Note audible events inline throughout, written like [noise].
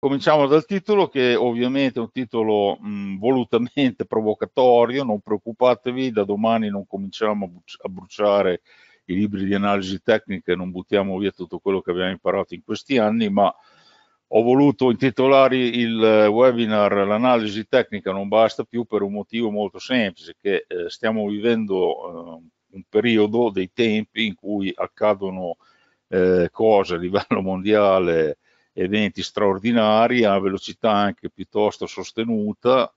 Cominciamo dal titolo che ovviamente è un titolo mh, volutamente provocatorio, non preoccupatevi, da domani non cominciamo a bruciare i libri di analisi tecnica e non buttiamo via tutto quello che abbiamo imparato in questi anni, ma ho voluto intitolare il webinar L'analisi tecnica non basta più per un motivo molto semplice, che eh, stiamo vivendo eh, un periodo dei tempi in cui accadono eh, cose a livello mondiale eventi straordinari a velocità anche piuttosto sostenuta.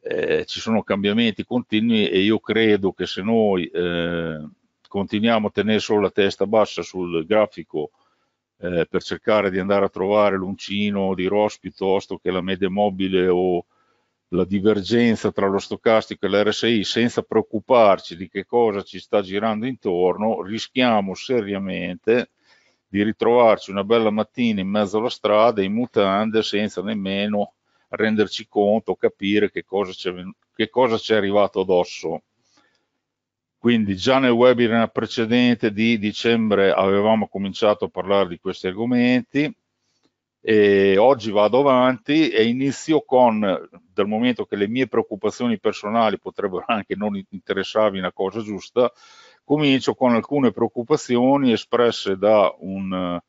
Eh, ci sono cambiamenti continui e io credo che se noi eh, continuiamo a tenere solo la testa bassa sul grafico eh, per cercare di andare a trovare l'uncino di ROS piuttosto che la media mobile o la divergenza tra lo stocastico e l'RSI senza preoccuparci di che cosa ci sta girando intorno, rischiamo seriamente di ritrovarci una bella mattina in mezzo alla strada in mutande senza nemmeno renderci conto, capire che cosa c'è, che cosa c'è arrivato addosso. Quindi già nel webinar precedente di dicembre avevamo cominciato a parlare di questi argomenti e oggi vado avanti e inizio con, dal momento che le mie preoccupazioni personali potrebbero anche non interessarvi una cosa giusta, comincio con alcune preoccupazioni espresse da un, eh,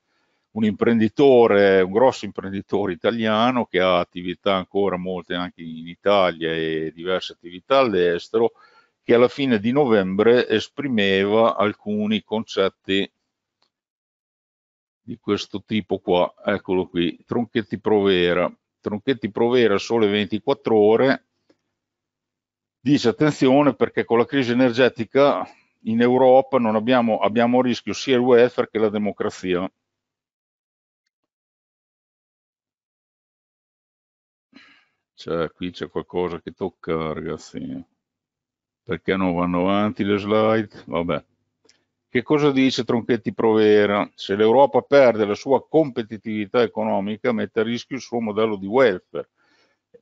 un imprenditore, un grosso imprenditore italiano che ha attività ancora molte anche in Italia e diverse attività all'estero, che alla fine di novembre esprimeva alcuni concetti di questo tipo qua, eccolo qui, Tronchetti Provera. Tronchetti Provera sole 24 ore, dice attenzione perché con la crisi energetica in Europa abbiamo, abbiamo rischio sia il welfare che la democrazia. Cioè, qui c'è qualcosa che tocca, ragazzi. Perché non vanno avanti le slide? Vabbè. Che cosa dice Tronchetti Provera? Se l'Europa perde la sua competitività economica, mette a rischio il suo modello di welfare.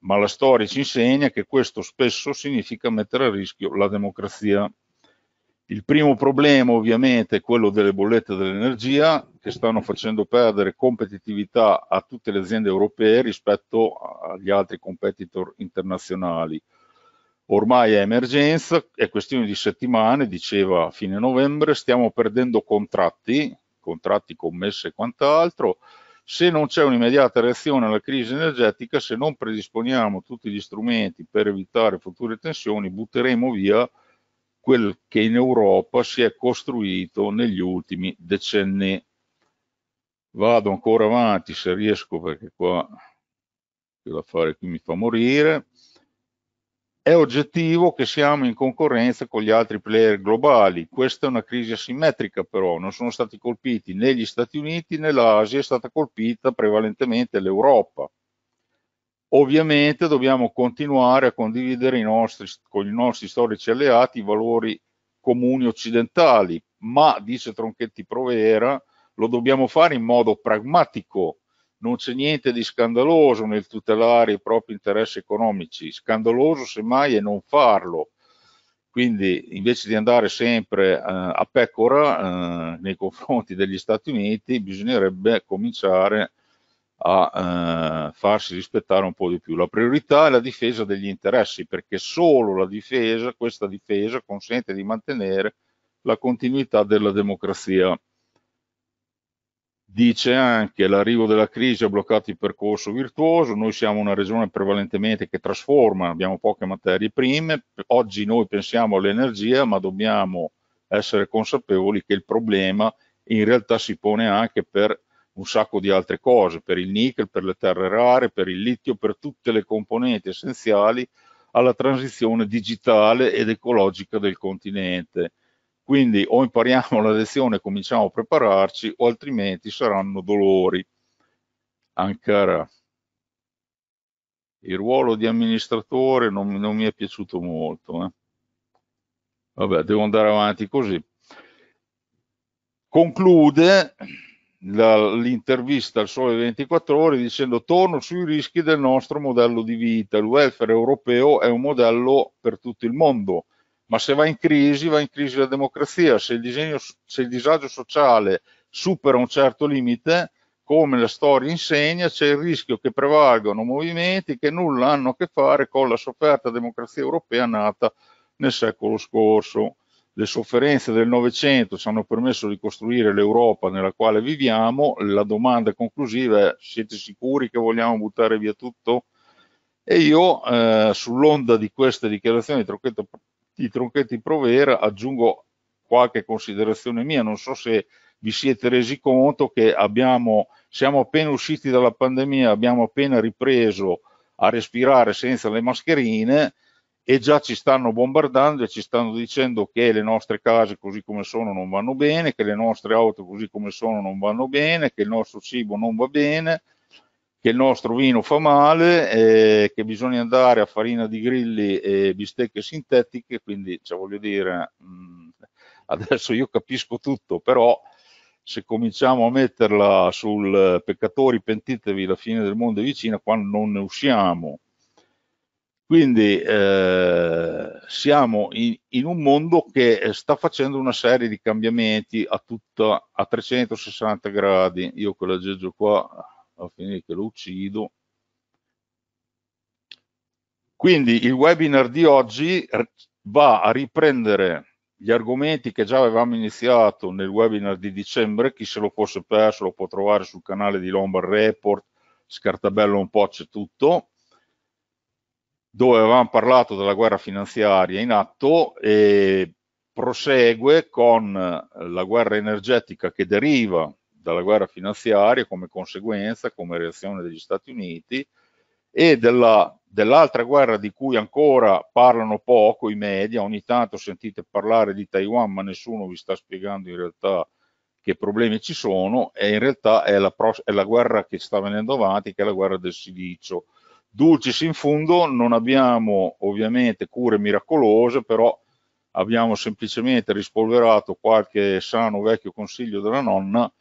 Ma la storia ci insegna che questo spesso significa mettere a rischio la democrazia. Il primo problema ovviamente è quello delle bollette dell'energia che stanno facendo perdere competitività a tutte le aziende europee rispetto agli altri competitor internazionali. Ormai è emergenza, è questione di settimane, diceva a fine novembre, stiamo perdendo contratti, contratti commesse e quant'altro. Se non c'è un'immediata reazione alla crisi energetica, se non predisponiamo tutti gli strumenti per evitare future tensioni, butteremo via quel che in Europa si è costruito negli ultimi decenni. Vado ancora avanti se riesco perché qua l'affare qui mi fa morire. È oggettivo che siamo in concorrenza con gli altri player globali. Questa è una crisi asimmetrica però, non sono stati colpiti né gli Stati Uniti né l'Asia, è stata colpita prevalentemente l'Europa. Ovviamente dobbiamo continuare a condividere nostri, con i nostri storici alleati i valori comuni occidentali, ma, dice Tronchetti Provera, lo dobbiamo fare in modo pragmatico. Non c'è niente di scandaloso nel tutelare i propri interessi economici, scandaloso semmai è non farlo. Quindi invece di andare sempre eh, a pecora eh, nei confronti degli Stati Uniti, bisognerebbe cominciare a a eh, farsi rispettare un po' di più. La priorità è la difesa degli interessi, perché solo la difesa, questa difesa, consente di mantenere la continuità della democrazia. Dice anche l'arrivo della crisi ha bloccato il percorso virtuoso, noi siamo una regione prevalentemente che trasforma, abbiamo poche materie prime, oggi noi pensiamo all'energia ma dobbiamo essere consapevoli che il problema in realtà si pone anche per un sacco di altre cose, per il nickel, per le terre rare, per il litio, per tutte le componenti essenziali alla transizione digitale ed ecologica del continente. Quindi o impariamo la lezione e cominciamo a prepararci o altrimenti saranno dolori. Ankara. Il ruolo di amministratore non, non mi è piaciuto molto. Eh. Vabbè, devo andare avanti così. Conclude l'intervista al Sole 24 Ore dicendo torno sui rischi del nostro modello di vita. Il welfare europeo è un modello per tutto il mondo, ma se va in crisi va in crisi la democrazia. Se il, disegno, se il disagio sociale supera un certo limite, come la storia insegna, c'è il rischio che prevalgano movimenti che nulla hanno a che fare con la sofferta democrazia europea nata nel secolo scorso le sofferenze del Novecento ci hanno permesso di costruire l'Europa nella quale viviamo, la domanda conclusiva è siete sicuri che vogliamo buttare via tutto? E io eh, sull'onda di queste dichiarazioni di Tronchetti Provera aggiungo qualche considerazione mia, non so se vi siete resi conto che abbiamo, siamo appena usciti dalla pandemia, abbiamo appena ripreso a respirare senza le mascherine, e già ci stanno bombardando e ci stanno dicendo che le nostre case così come sono non vanno bene, che le nostre auto così come sono non vanno bene, che il nostro cibo non va bene, che il nostro vino fa male, eh, che bisogna andare a farina di grilli e bistecche sintetiche, quindi cioè, voglio dire, mh, mm, adesso io capisco tutto, però se cominciamo a metterla sul eh, peccatori pentitevi la fine del mondo è vicina, qua non ne usciamo. Quindi eh, siamo in, in, un mondo che eh, sta facendo una serie di cambiamenti a, tutta, a 360 gradi. Io Geggio qua, a finire che lo uccido. Quindi il webinar di oggi va a riprendere gli argomenti che già avevamo iniziato nel webinar di dicembre. Chi se lo fosse perso lo può trovare sul canale di Lombard Report, scartabello un po' c'è tutto dove avevamo parlato della guerra finanziaria in atto e prosegue con eh, la guerra energetica che deriva dalla guerra finanziaria come conseguenza, come reazione degli Stati Uniti e della, dell'altra guerra di cui ancora parlano poco i media, ogni tanto sentite parlare di Taiwan ma nessuno vi sta spiegando in realtà che problemi ci sono e in realtà è la, è la guerra che sta venendo avanti che è la guerra del silicio Dulcis in fondo non abbiamo ovviamente cure miracolose, però abbiamo semplicemente rispolverato qualche sano vecchio consiglio della nonna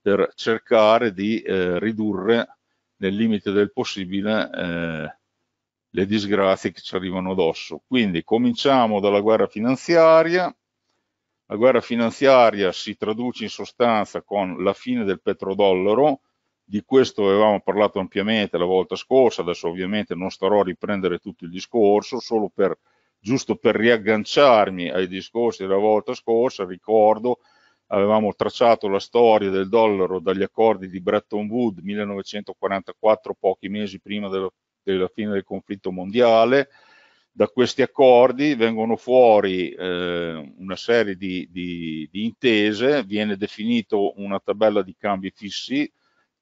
per cercare di eh, ridurre nel limite del possibile eh, le disgrazie che ci arrivano addosso. Quindi cominciamo dalla guerra finanziaria. La guerra finanziaria si traduce in sostanza con la fine del petrodollaro, di questo avevamo parlato ampiamente la volta scorsa, adesso ovviamente non starò a riprendere tutto il discorso, solo per, giusto per riagganciarmi ai discorsi della volta scorsa, ricordo avevamo tracciato la storia del dollaro dagli accordi di Bretton Woods 1944, pochi mesi prima della, della fine del conflitto mondiale, da questi accordi vengono fuori eh, una serie di, di, di intese, viene definita una tabella di cambi fissi,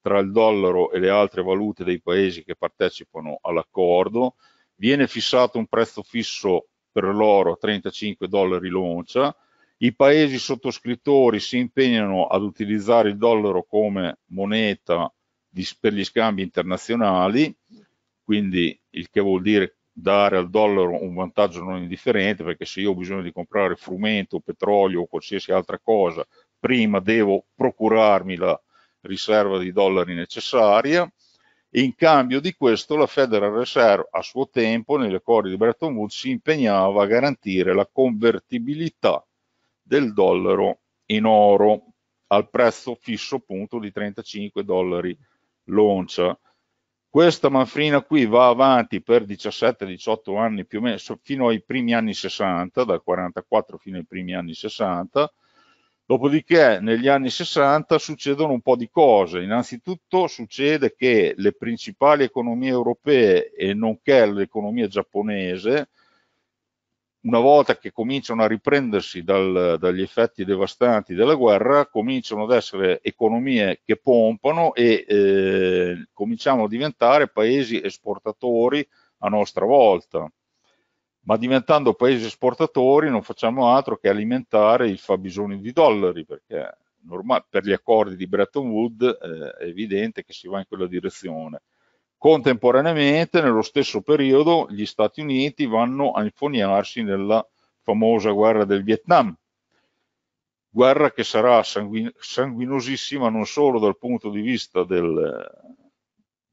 tra il dollaro e le altre valute dei paesi che partecipano all'accordo, viene fissato un prezzo fisso per l'oro a 35 dollari l'oncia, i paesi sottoscrittori si impegnano ad utilizzare il dollaro come moneta di, per gli scambi internazionali, quindi il che vuol dire dare al dollaro un vantaggio non indifferente, perché se io ho bisogno di comprare frumento, petrolio o qualsiasi altra cosa, prima devo procurarmi la riserva di dollari necessaria. e In cambio di questo la Federal Reserve a suo tempo negli accordi di Bretton Woods si impegnava a garantire la convertibilità del dollaro in oro al prezzo fisso appunto di 35 dollari l'oncia. Questa manfrina qui va avanti per 17-18 anni più o meno, fino ai primi anni 60, dal 44 fino ai primi anni 60, Dopodiché negli anni 60 succedono un po' di cose. Innanzitutto succede che le principali economie europee e nonché l'economia giapponese, una volta che cominciano a riprendersi dal, dagli effetti devastanti della guerra, cominciano ad essere economie che pompano e eh, cominciamo a diventare paesi esportatori a nostra volta ma diventando paesi esportatori non facciamo altro che alimentare il fabbisogno di dollari, perché normale, per gli accordi di Bretton Woods eh, è evidente che si va in quella direzione. Contemporaneamente, nello stesso periodo, gli Stati Uniti vanno a infoniarsi nella famosa guerra del Vietnam, guerra che sarà sanguin sanguinosissima non solo dal punto di vista del,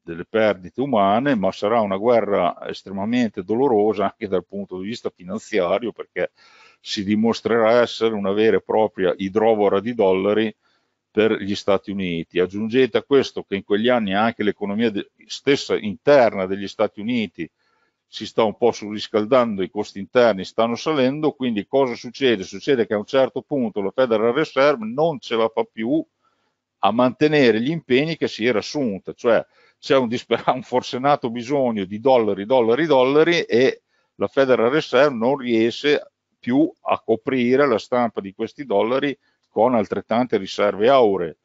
delle perdite umane, ma sarà una guerra estremamente dolorosa anche dal punto di vista finanziario perché si dimostrerà essere una vera e propria idrovora di dollari per gli Stati Uniti. Aggiungete a questo che in quegli anni anche l'economia stessa interna degli Stati Uniti si sta un po' surriscaldando, i costi interni stanno salendo, quindi cosa succede? Succede che a un certo punto la Federal Reserve non ce la fa più a mantenere gli impegni che si era assunta, cioè c'è un, [laughs] un forsenato bisogno di dollari, dollari, dollari e la Federal Reserve non riesce più a coprire la stampa di questi dollari con altrettante riserve auree.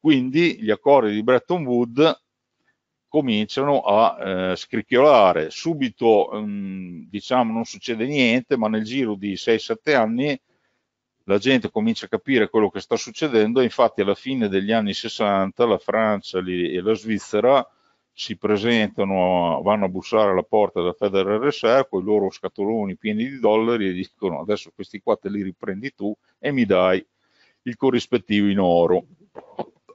Quindi gli accordi di Bretton Woods cominciano a eh, scricchiolare. Subito, mh, mm, diciamo, non succede niente, ma nel giro di 6-7 anni la gente comincia a capire quello che sta succedendo. Infatti, alla fine degli anni 60, la Francia e la Svizzera si presentano, vanno a bussare alla porta della Federal Reserve con i loro scatoloni pieni di dollari e dicono adesso questi qua te li riprendi tu e mi dai il corrispettivo in oro.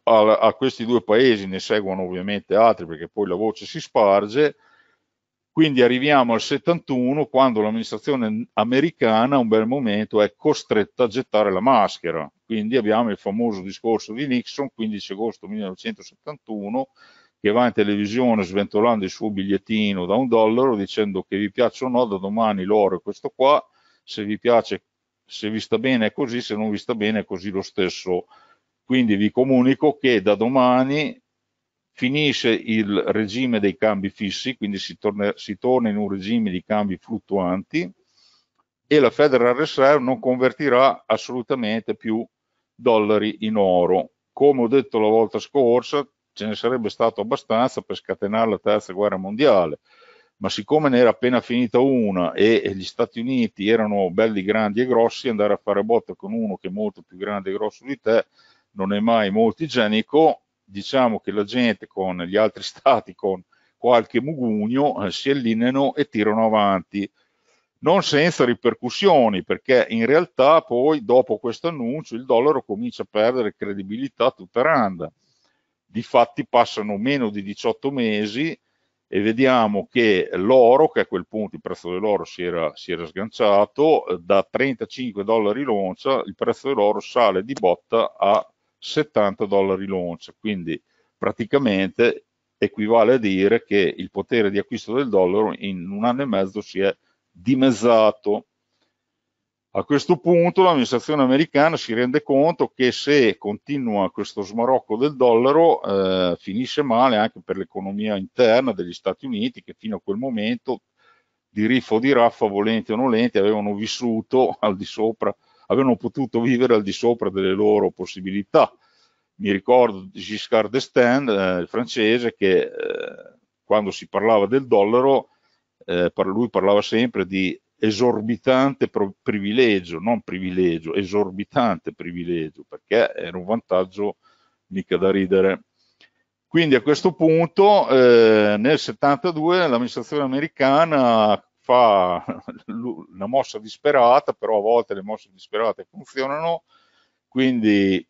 A, a questi due paesi ne seguono ovviamente altri perché poi la voce si sparge. Quindi arriviamo al 71 quando l'amministrazione americana un bel momento è costretta a gettare la maschera. Quindi abbiamo il famoso discorso di Nixon, 15 agosto 1971, che va in televisione sventolando il suo bigliettino da un dollaro dicendo che vi piace o no, da domani l'oro è questo qua, se vi piace, se vi sta bene è così, se non vi sta bene è così lo stesso. Quindi vi comunico che da domani finisce il regime dei cambi fissi, quindi si torna, si torna in un regime di cambi fluttuanti e la Federal Reserve non convertirà assolutamente più dollari in oro. Come ho detto la volta scorsa, ce ne sarebbe stato abbastanza per scatenare la terza guerra mondiale, ma siccome ne era appena finita una e, gli Stati Uniti erano belli grandi e grossi, andare a fare botta con uno che è molto più grande e grosso di te non è mai molto igienico, diciamo che la gente con gli altri [laughs] stati, con qualche mugugno, eh, si allineano e tirano avanti non senza ripercussioni, perché in realtà poi dopo questo annuncio il dollaro comincia a perdere credibilità tutta randa difatti passano meno di 18 mesi e vediamo che l'oro, che a quel punto il prezzo dell'oro si era, si era sganciato, da 35 dollari l'oncia il prezzo dell'oro sale di botta a 70 dollari l'oncia, quindi praticamente equivale a dire che il potere di acquisto del dollaro in un anno e mezzo si è dimezzato. A questo punto l'amministrazione americana si rende conto che se continua questo smarocco del dollaro eh, finisce male anche per l'economia interna degli Stati Uniti che fino a quel momento di riffo o di raffa, volenti o nolenti, avevano vissuto al di sopra, avevano potuto vivere al di sopra delle loro possibilità. Mi ricordo Giscard d'Estaing, eh, il francese, che eh, quando si parlava del dollaro, eh, per lui parlava sempre di esorbitante privilegio, non privilegio, esorbitante privilegio, perché era un vantaggio mica da ridere. Quindi a questo punto eh, nel 72 l'amministrazione americana fa [laughs] una mossa disperata, però a volte le mosse disperate funzionano, quindi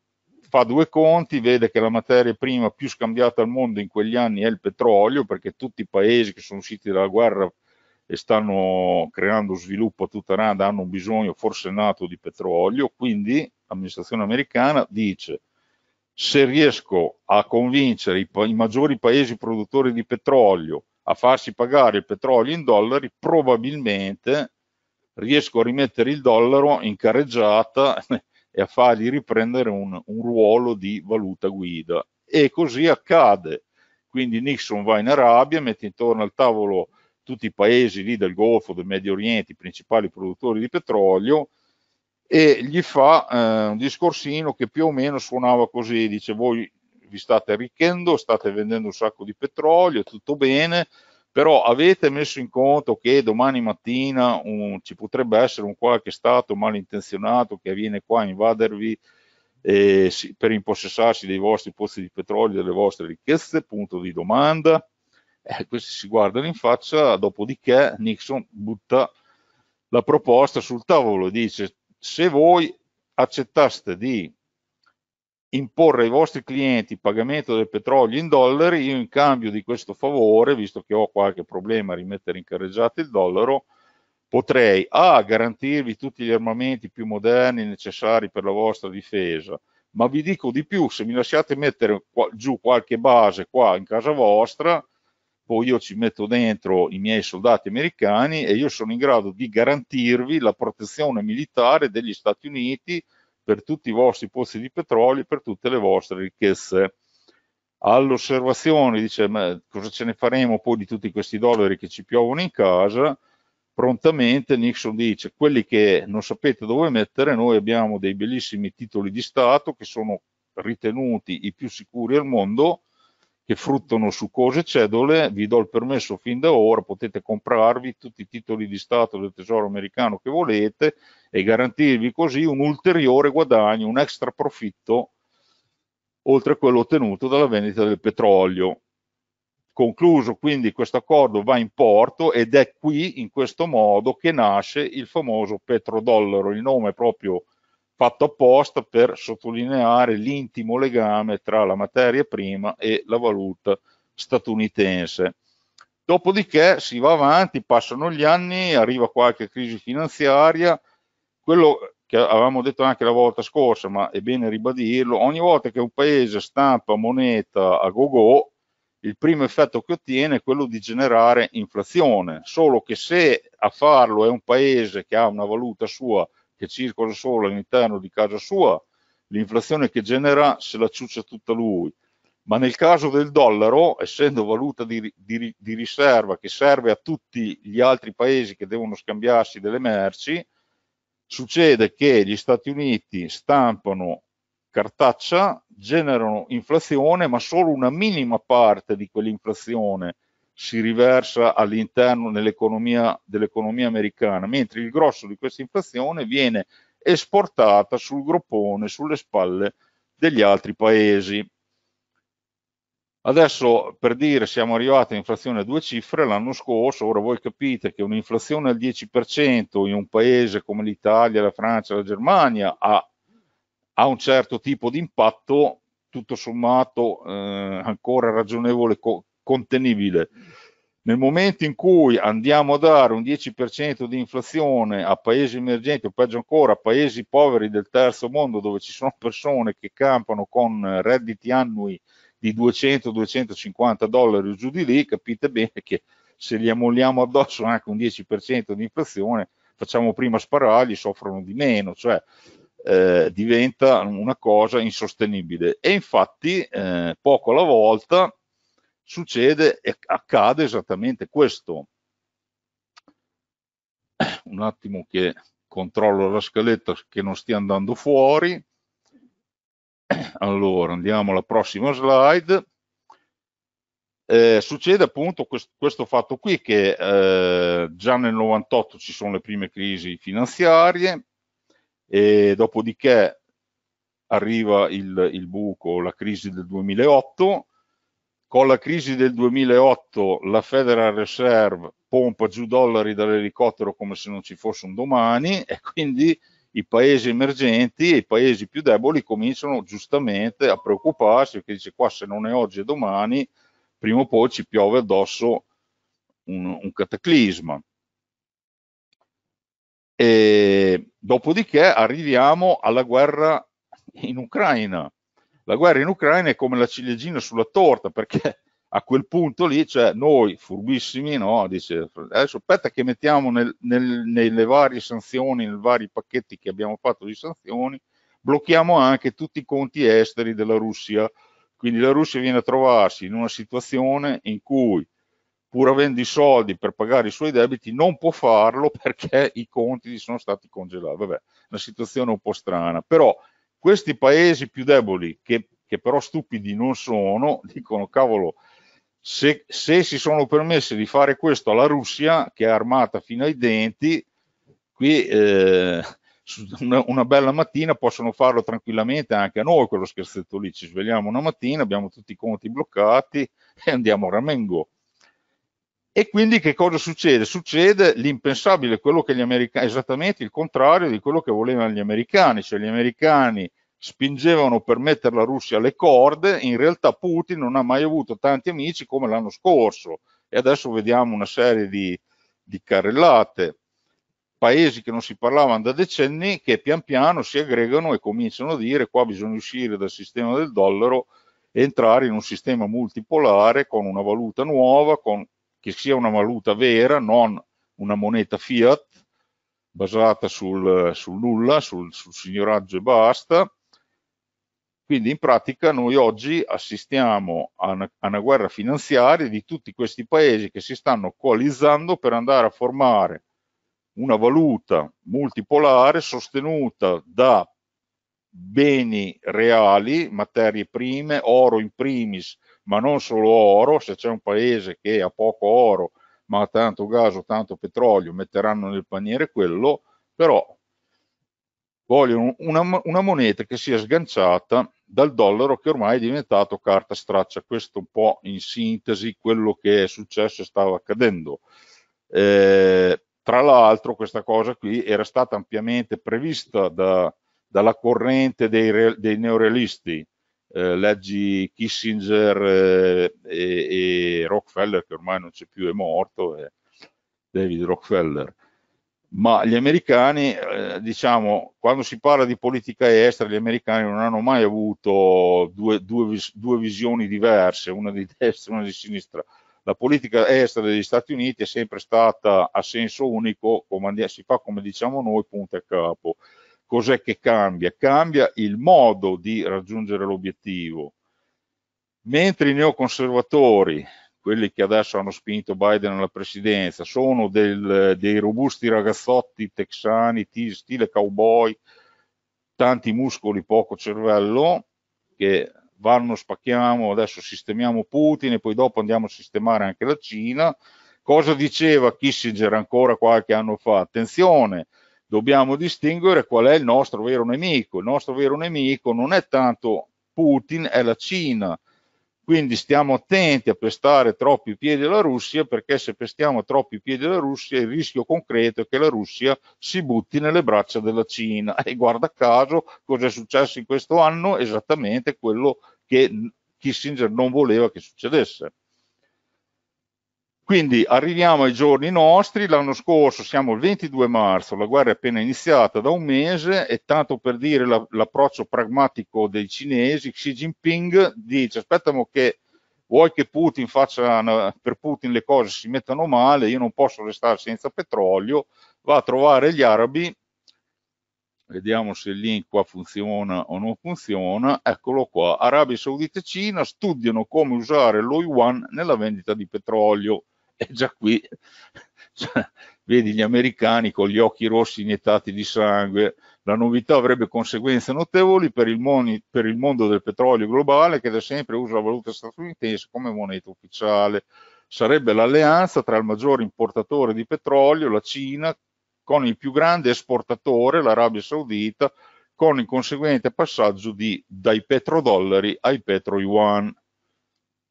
fa due conti, vede che la materia prima più scambiata al mondo in quegli anni è il petrolio, perché tutti i paesi che sono usciti dalla guerra e stanno creando sviluppo a tutta rada, hanno un bisogno forse nato di petrolio, quindi l'amministrazione americana dice se riesco a convincere i, i maggiori paesi produttori di petrolio a farsi pagare il petrolio in dollari, probabilmente riesco a rimettere il dollaro in carreggiata [laughs] e a fargli riprendere un, un, ruolo di valuta guida. E così accade. Quindi Nixon va in Arabia, mette intorno al tavolo tutti i paesi lì del Golfo, del Medio Oriente, i principali produttori di petrolio, e gli fa eh, un discorsino che più o meno suonava così, dice voi vi state arricchendo, state vendendo un sacco di petrolio, tutto bene, però avete messo in conto che domani mattina un, ci potrebbe essere un qualche stato malintenzionato che viene qua a invadervi eh, per impossessarsi dei vostri pozzi di petrolio, delle vostre ricchezze, punto di domanda eh, questi si guardano in faccia, dopodiché Nixon butta la proposta sul tavolo e dice se voi accettaste di imporre ai vostri clienti il pagamento del petrolio in dollari, io in cambio di questo favore, visto che ho qualche problema a rimettere in carreggiata il dollaro, potrei A garantirvi tutti gli armamenti più moderni necessari per la vostra difesa, ma vi dico di più, se mi lasciate mettere giù qualche base qua in casa vostra, poi io ci metto dentro i miei soldati americani e io sono in grado di garantirvi la protezione militare degli Stati Uniti per tutti i vostri pozzi di petrolio e per tutte le vostre ricchezze. All'osservazione dice ma cosa ce ne faremo poi di tutti questi dollari che ci piovono in casa? Prontamente Nixon dice quelli che non sapete dove mettere, noi abbiamo dei bellissimi titoli di Stato che sono ritenuti i più sicuri al mondo, che fruttano cose cedole, vi do il permesso fin da ora, potete comprarvi tutti i titoli di Stato del Tesoro americano che volete e garantirvi così un ulteriore guadagno, un extra profitto, oltre a quello ottenuto dalla vendita del petrolio. Concluso quindi questo accordo va in porto ed è qui in questo modo che nasce il famoso petrodollaro, il nome proprio fatto apposta per sottolineare l'intimo legame tra la materia prima e la valuta statunitense. Dopodiché si va avanti, passano gli anni, arriva qualche crisi finanziaria, quello che avevamo detto anche la volta scorsa, ma è bene ribadirlo, ogni volta che un paese stampa moneta a go-go, il primo effetto che ottiene è quello di generare inflazione, solo che se a farlo è un paese che ha una valuta sua che circola solo all'interno di casa sua, l'inflazione che genera se la ciuccia tutta lui. Ma nel caso del dollaro, essendo valuta di, di, di riserva che serve a tutti gli altri paesi che devono scambiarsi delle merci, succede che gli Stati Uniti stampano cartaccia, generano inflazione, ma solo una minima parte di quell'inflazione si riversa all'interno dell'economia, dell'economia americana, mentre il grosso di questa inflazione viene esportata sul groppone, sulle spalle degli altri paesi. Adesso per dire siamo arrivati a inflazione a due cifre l'anno scorso, ora voi capite che un'inflazione al 10% in un paese come l'Italia, la Francia, la Germania ha, ha un certo tipo di impatto tutto sommato eh, ancora ragionevole co- contenibile. Nel momento in cui andiamo a dare un 10% di inflazione a paesi emergenti o peggio ancora a paesi poveri del terzo mondo dove ci sono persone che campano con redditi annui di 200-250 dollari o giù di lì, capite bene che se gli ammolliamo addosso anche un 10% di inflazione facciamo prima sparargli, soffrono di meno, cioè eh, diventa una cosa insostenibile. E infatti eh, poco alla volta succede e accade esattamente questo. [clears throat] Un attimo che controllo la scaletta che non stia andando fuori. [clears throat] Allora, andiamo alla prossima slide. Eh, succede appunto questo, questo, fatto qui che eh, già nel 98 ci sono le prime crisi finanziarie e dopodiché arriva il, il buco, la crisi del 2008 con la crisi del 2008 la Federal Reserve pompa giù dollari dall'elicottero come se non ci fosse un domani e quindi i paesi emergenti e i paesi più deboli cominciano giustamente a preoccuparsi perché dice qua se non è oggi e domani prima o poi ci piove addosso un, un cataclisma. E dopodiché arriviamo alla guerra in Ucraina la guerra in Ucraina è come la ciliegina sulla torta, perché [laughs] a quel punto lì, cioè noi furbissimi, no, dice, adesso aspetta che mettiamo nel, nel, nelle varie sanzioni, nei vari pacchetti che abbiamo fatto di sanzioni, blocchiamo anche tutti i conti esteri della Russia. Quindi la Russia viene a trovarsi in una situazione in cui, pur avendo i soldi per pagare i suoi debiti, non può farlo [laughs] perché i conti sono stati congelati. Vabbè, una situazione un po' strana, però questi paesi più deboli, che, che però stupidi non sono, [laughs] dicono cavolo, se, se, si sono permessi di fare questo alla Russia, che è armata fino ai denti, qui eh, una, una, bella mattina possono farlo tranquillamente anche a noi, quello scherzetto lì, ci svegliamo una mattina, abbiamo tutti i conti bloccati e andiamo a Ramengo. E quindi che cosa succede? Succede l'impensabile, quello che gli americani, esattamente il contrario di quello che volevano gli americani, cioè gli americani spingevano per mettere la Russia alle corde, in realtà Putin non ha mai avuto tanti amici come l'anno scorso e adesso vediamo una serie di, di carrellate, paesi che non si parlavano da decenni che pian piano si aggregano e cominciano a dire qua bisogna uscire dal sistema del dollaro entrare in un sistema multipolare con una valuta nuova, con che sia una valuta vera, non una moneta fiat basata sul, sul nulla, sul, sul signoraggio e basta. Quindi in pratica noi oggi assistiamo a una, a una, guerra finanziaria di tutti questi paesi che si stanno coalizzando per andare a formare una valuta multipolare sostenuta da beni reali, materie prime, oro in primis, ma non solo oro, se c'è un paese che ha poco oro, ma ha tanto gas o tanto petrolio, metteranno nel paniere quello, però vogliono una, una, moneta che sia sganciata dal dollaro che ormai è diventato carta straccia. Questo un po' in sintesi quello che è successo e stava accadendo. Eh, tra l'altro questa cosa qui era stata ampiamente prevista da, dalla corrente dei, dei neorealisti, eh, leggi Kissinger eh, e, e, Rockefeller, che ormai non c'è più, è morto, eh, David Rockefeller. Ma gli americani, eh, diciamo, quando si parla di politica estera, gli americani non hanno mai avuto due, due, due visioni diverse, una di destra e una di sinistra. La politica estera degli Stati Uniti è sempre stata a senso unico, si fa come diciamo noi, punta e capo Cos'è che cambia? Cambia il modo di raggiungere l'obiettivo. Mentre i neoconservatori, quelli che adesso hanno spinto Biden alla presidenza, sono del, dei robusti ragazzotti texani, stile cowboy, tanti muscoli, poco cervello, che vanno, spacchiamo, adesso sistemiamo Putin e poi dopo andiamo a sistemare anche la Cina. Cosa diceva Kissinger ancora qualche anno fa? Attenzione, dobbiamo distinguere qual è il nostro vero nemico. Il nostro vero nemico non è tanto Putin, è la Cina. Quindi stiamo attenti a pestare troppi piedi alla Russia perché se pestiamo troppi piedi alla Russia il rischio concreto è che la Russia si butti nelle braccia della Cina. E guarda caso cosa è successo in questo anno? Esattamente quello che Kissinger non voleva che succedesse. Quindi arriviamo ai giorni nostri, l'anno scorso siamo il 22 marzo, la guerra è appena iniziata da un mese e tanto per dire la, l'approccio pragmatico dei cinesi, Xi Jinping dice aspettamo che vuoi che Putin faccia, per Putin le cose si mettano male, io non posso restare senza petrolio, va a trovare gli arabi, vediamo se il link qua funziona o non funziona, eccolo qua, Arabia Saudita e Cina studiano come usare lo yuan nella vendita di petrolio [laughs] e già qui cioè, vedi gli americani con gli occhi rossi iniettati di sangue. La novità avrebbe conseguenze notevoli per il, moni, per il mondo del petrolio globale che da sempre usa la valuta statunitense come moneta ufficiale. Sarebbe l'alleanza tra il maggiore importatore di petrolio, la Cina, con il più grande esportatore, l'Arabia Saudita, con il conseguente passaggio di, dai petrodollari ai petro yuan.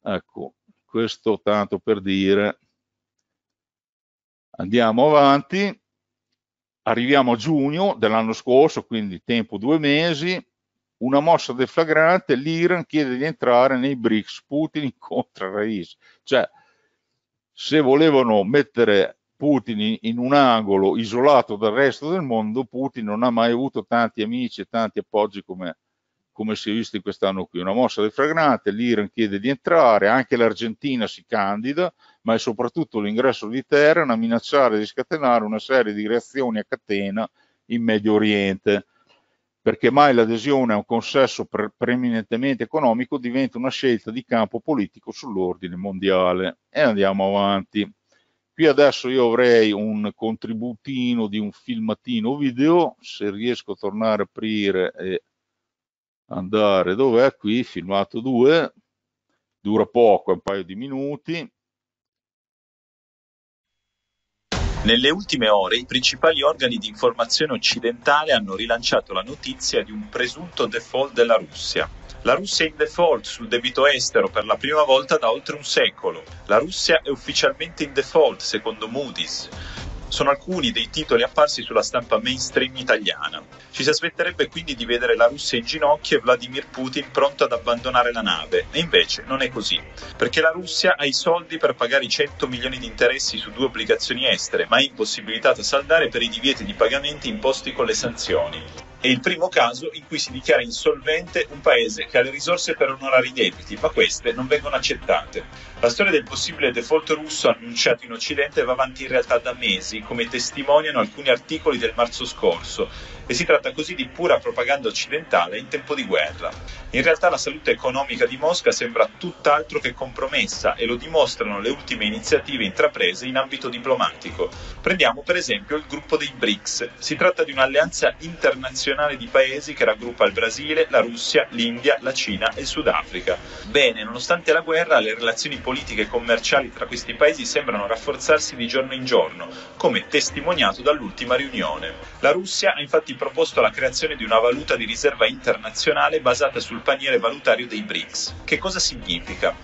Ecco, questo tanto per dire Andiamo avanti, arriviamo a giugno dell'anno scorso, quindi tempo due mesi, una mossa deflagrante, l'Iran chiede di entrare nei BRICS, Putin incontra Reis. Cioè, se volevano mettere Putin in un angolo isolato dal resto del mondo, Putin non ha mai avuto tanti amici e tanti appoggi come come si è visto in quest'anno qui, una mossa del defragrante, l'Iran chiede di entrare, anche l'Argentina si candida, ma è soprattutto l'ingresso di Teheran a minacciare di scatenare una serie di reazioni a catena in Medio Oriente, perché mai l'adesione a un consesso pre- preeminentemente economico diventa una scelta di campo politico sull'ordine mondiale. E andiamo avanti. Qui adesso io avrei un contributino di un filmatino video, se riesco a tornare a aprire e andare dov'è qui filmato 2 dura poco un paio di minuti Nelle ultime ore i principali organi di informazione occidentale hanno rilanciato la notizia di un presunto default della Russia. La Russia è in default sul debito estero per la prima volta da oltre un secolo. La Russia è ufficialmente in default, secondo Moody's sono alcuni dei titoli apparsi sulla stampa mainstream italiana. Ci si aspetterebbe quindi di vedere la Russia in ginocchio e Vladimir Putin pronto ad abbandonare la nave, e invece non è così, perché la Russia ha i soldi per pagare i 100 milioni di interessi su due obbligazioni estere, ma è impossibilitata a saldare per i divieti di pagamenti imposti con le sanzioni. È il primo caso in cui si dichiara insolvente un paese che ha le risorse per onorare i debiti, ma queste non vengono accettate. La storia del possibile default russo annunciato in Occidente va avanti in realtà da mesi, come testimoniano alcuni articoli del marzo scorso, e si tratta così di pura propaganda occidentale in tempo di guerra. In realtà la salute economica di Mosca sembra tutt'altro che compromessa e lo dimostrano le ultime iniziative intraprese in ambito diplomatico. Prendiamo per esempio il gruppo dei BRICS. Si tratta di un'alleanza internazionale di paesi che raggruppa il Brasile, la Russia, l'India, la Cina e il Sudafrica. Bene, nonostante la guerra, le relazioni politiche e commerciali tra questi paesi sembrano rafforzarsi di giorno in giorno, come testimoniato dall'ultima riunione. La Russia ha infatti proposto la creazione di una valuta di riserva internazionale basata sul paniere valutario dei BRICS. Che cosa significa?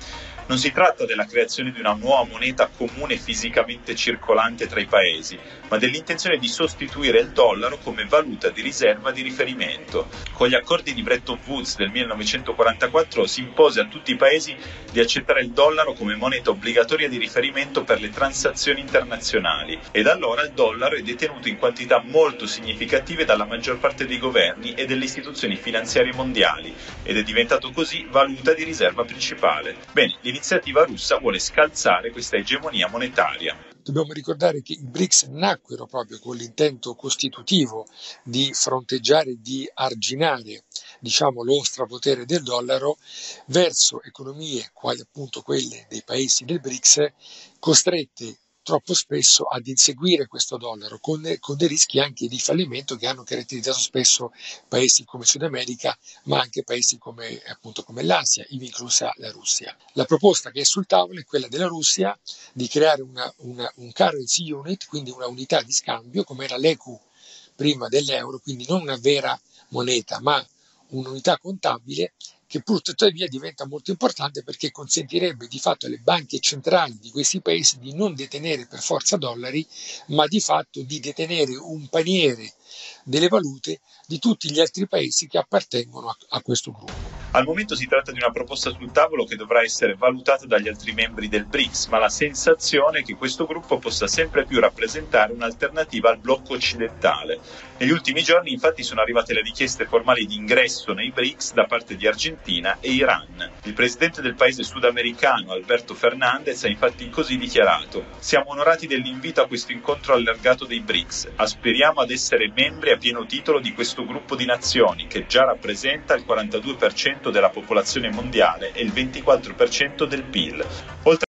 Non si tratta della creazione di una nuova moneta comune fisicamente circolante tra i paesi, ma dell'intenzione di sostituire il dollaro come valuta di riserva di riferimento. Con gli accordi di Bretton Woods del 1944 si impose a tutti i paesi di accettare il dollaro come moneta obbligatoria di riferimento per le transazioni internazionali e da allora il dollaro è detenuto in quantità molto significative dalla maggior parte dei governi e delle istituzioni finanziarie mondiali ed è diventato così valuta di riserva principale. Bene, l'iniziativa russa vuole scalzare questa egemonia monetaria. Dobbiamo ricordare che i BRICS nacquero proprio con l'intento costitutivo di fronteggiare, di arginare diciamo, lo strapotere del dollaro verso economie quali appunto quelle dei paesi del BRICS costrette troppo spesso ad inseguire questo dollaro, con, con, dei rischi anche di fallimento che hanno caratterizzato spesso paesi come Sud America, ma anche paesi come, appunto, come l'Asia, ivi inclusa la Russia. La proposta che è sul tavolo è quella della Russia di creare una, una, un currency unit, quindi una unità di scambio, come era l'ECU prima dell'euro, quindi non una vera moneta, ma un'unità contabile che pur tuttavia diventa molto importante perché consentirebbe di fatto alle banche centrali di questi paesi di non detenere per forza dollari, ma di fatto di detenere un paniere delle valute di tutti gli altri paesi che appartengono a, a questo gruppo. Al momento si tratta di una proposta sul tavolo che dovrà essere valutata dagli altri membri del BRICS, ma la sensazione è che questo gruppo possa sempre più rappresentare un'alternativa al blocco occidentale. Negli ultimi giorni infatti sono arrivate le richieste formali di ingresso nei BRICS da parte di Argentina e Iran. Il presidente del paese sudamericano Alberto Fernandez ha infatti così dichiarato Siamo onorati dell'invito a questo incontro allargato dei BRICS. Aspiriamo ad essere membri a pieno titolo di questo gruppo di nazioni che già rappresenta il 42% cento della popolazione mondiale e il ventiquattro per cento del PIL, oltre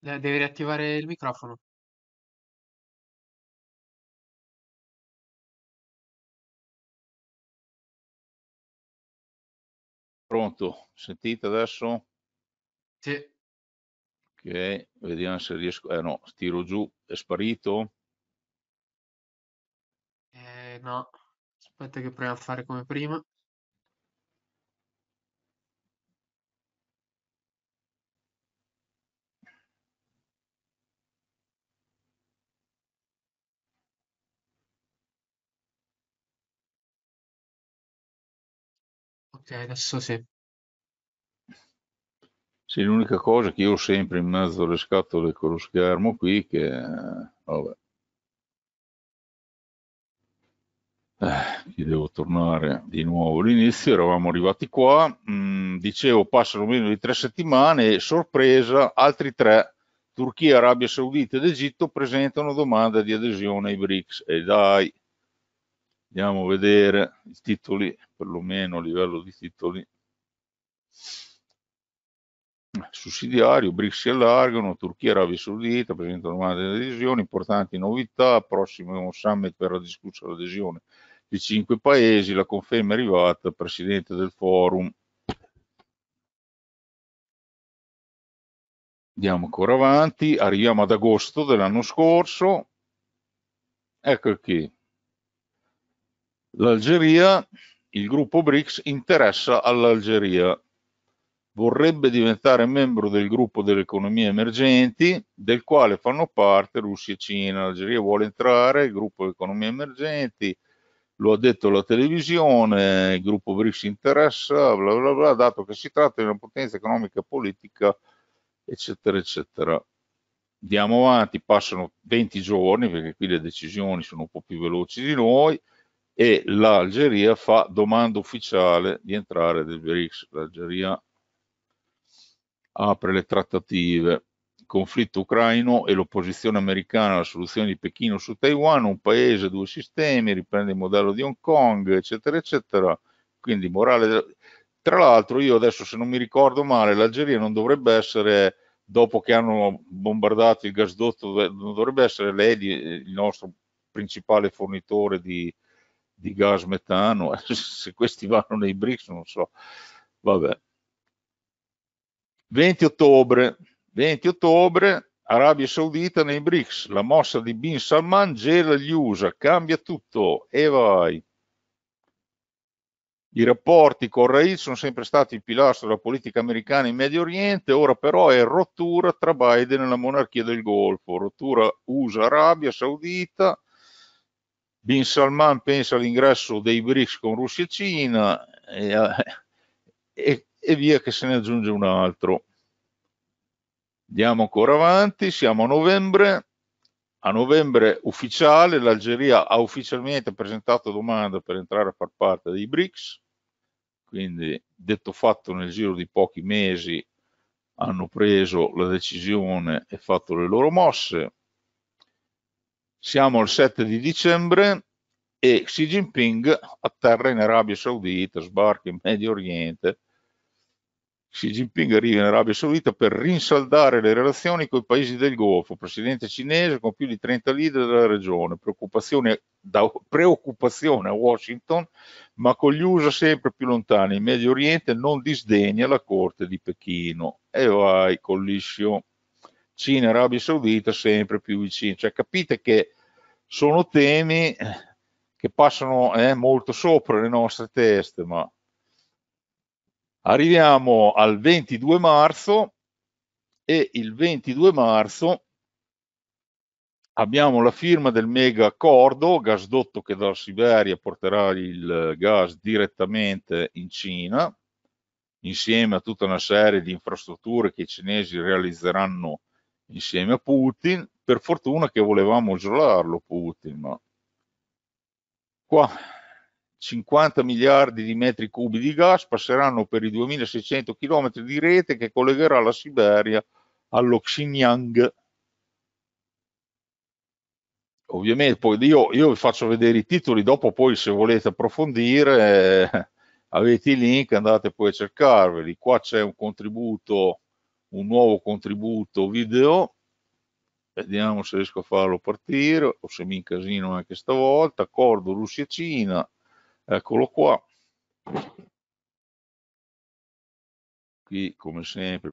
Devi riattivare il microfono. Pronto, sentite adesso? Sì. Ok, vediamo se riesco... Eh no, tiro giù, è sparito? Eh no, aspetta che proviamo a fare come prima. Ok, adesso sì. Sì, l'unica cosa che io ho sempre in mezzo alle scatole con lo schermo qui che... Eh, vabbè. Eh, devo tornare di nuovo all'inizio, eravamo arrivati qua, mh, mm, dicevo passano meno di tre settimane e sorpresa, altri tre, Turchia, Arabia Saudita ed Egitto presentano domanda di adesione ai BRICS e dai, andiamo a vedere i titoli, perlomeno a livello di titoli. Sussidiario, BRICS si allargano, Turchia e Arabia Saudita presentano domande di adesione, importanti novità, prossimo summit verrà discussa l'adesione di cinque paesi, la conferma è arrivata, presidente del forum. Andiamo ancora avanti, arriviamo ad agosto dell'anno scorso, ecco qui, l'Algeria, il gruppo BRICS interessa all'Algeria, vorrebbe diventare membro del gruppo delle economie emergenti, del quale fanno parte Russia e Cina. L'Algeria vuole entrare, il gruppo delle economie emergenti, lo ha detto la televisione, il gruppo BRICS interessa, bla bla bla, dato che si tratta di una potenza economica e politica, eccetera, eccetera. Andiamo avanti, passano 20 giorni, perché qui le decisioni sono un po' più veloci di noi, e l'Algeria fa domanda ufficiale di entrare del BRICS. L'Algeria apre le trattative conflitto ucraino e l'opposizione americana alla soluzione di Pechino su Taiwan, un paese, due sistemi, riprende il modello di Hong Kong, eccetera, eccetera. Quindi morale. Tra l'altro, io adesso se non mi ricordo male, l'Algeria non dovrebbe essere, dopo che hanno bombardato il gasdotto, non dovrebbe essere lei il nostro principale fornitore di, di gas metano. [laughs] se questi vanno nei BRICS, non so. Vabbè. 20 ottobre, 20 ottobre, Arabia Saudita nei BRICS, la mossa di Bin Salman gela gli USA, cambia tutto e vai. I rapporti con Raid sono sempre stati il pilastro della politica americana in Medio Oriente, ora però è rottura tra Biden e la monarchia del Golfo, rottura USA-Arabia Saudita, Bin Salman pensa all'ingresso dei BRICS con Russia e Cina e, eh, e e via che se ne aggiunge un altro. Andiamo ancora avanti, siamo a novembre. A novembre ufficiale l'Algeria ha ufficialmente presentato domanda per entrare a far parte dei BRICS, quindi detto fatto nel giro di pochi mesi hanno preso la decisione e fatto le loro mosse. Siamo al 7 di dicembre e Xi Jinping atterra in Arabia Saudita, sbarca in Medio Oriente Xi Jinping arriva in Arabia Saudita per rinsaldare le relazioni con i paesi del Golfo, presidente cinese con più di 30 leader della regione, preoccupazione, da, preoccupazione a Washington, ma con gli USA sempre più lontani, il Medio Oriente non disdegna la corte di Pechino. E vai, colliscio. Cina e Arabia Saudita sempre più vicini. Cioè, capite che sono temi che passano eh, molto sopra le nostre teste, ma Arriviamo al 22 marzo e il 22 marzo abbiamo la firma del mega accordo, gasdotto che dalla Siberia porterà il gas direttamente in Cina, insieme a tutta una serie di infrastrutture che i cinesi realizzeranno insieme a Putin. Per fortuna che volevamo isolarlo Putin, ma qua 50 miliardi di metri cubi di gas passeranno per i 2600 chilometri di rete che collegherà la Siberia allo Xinjiang. Ovviamente poi io, io vi faccio vedere i titoli, dopo poi se volete approfondire eh, avete i link, andate poi a cercarveli. Qua c'è un contributo, un nuovo contributo video, vediamo se riesco a farlo partire o se mi incasino anche stavolta, accordo Russia-Cina, eccolo qua qui come sempre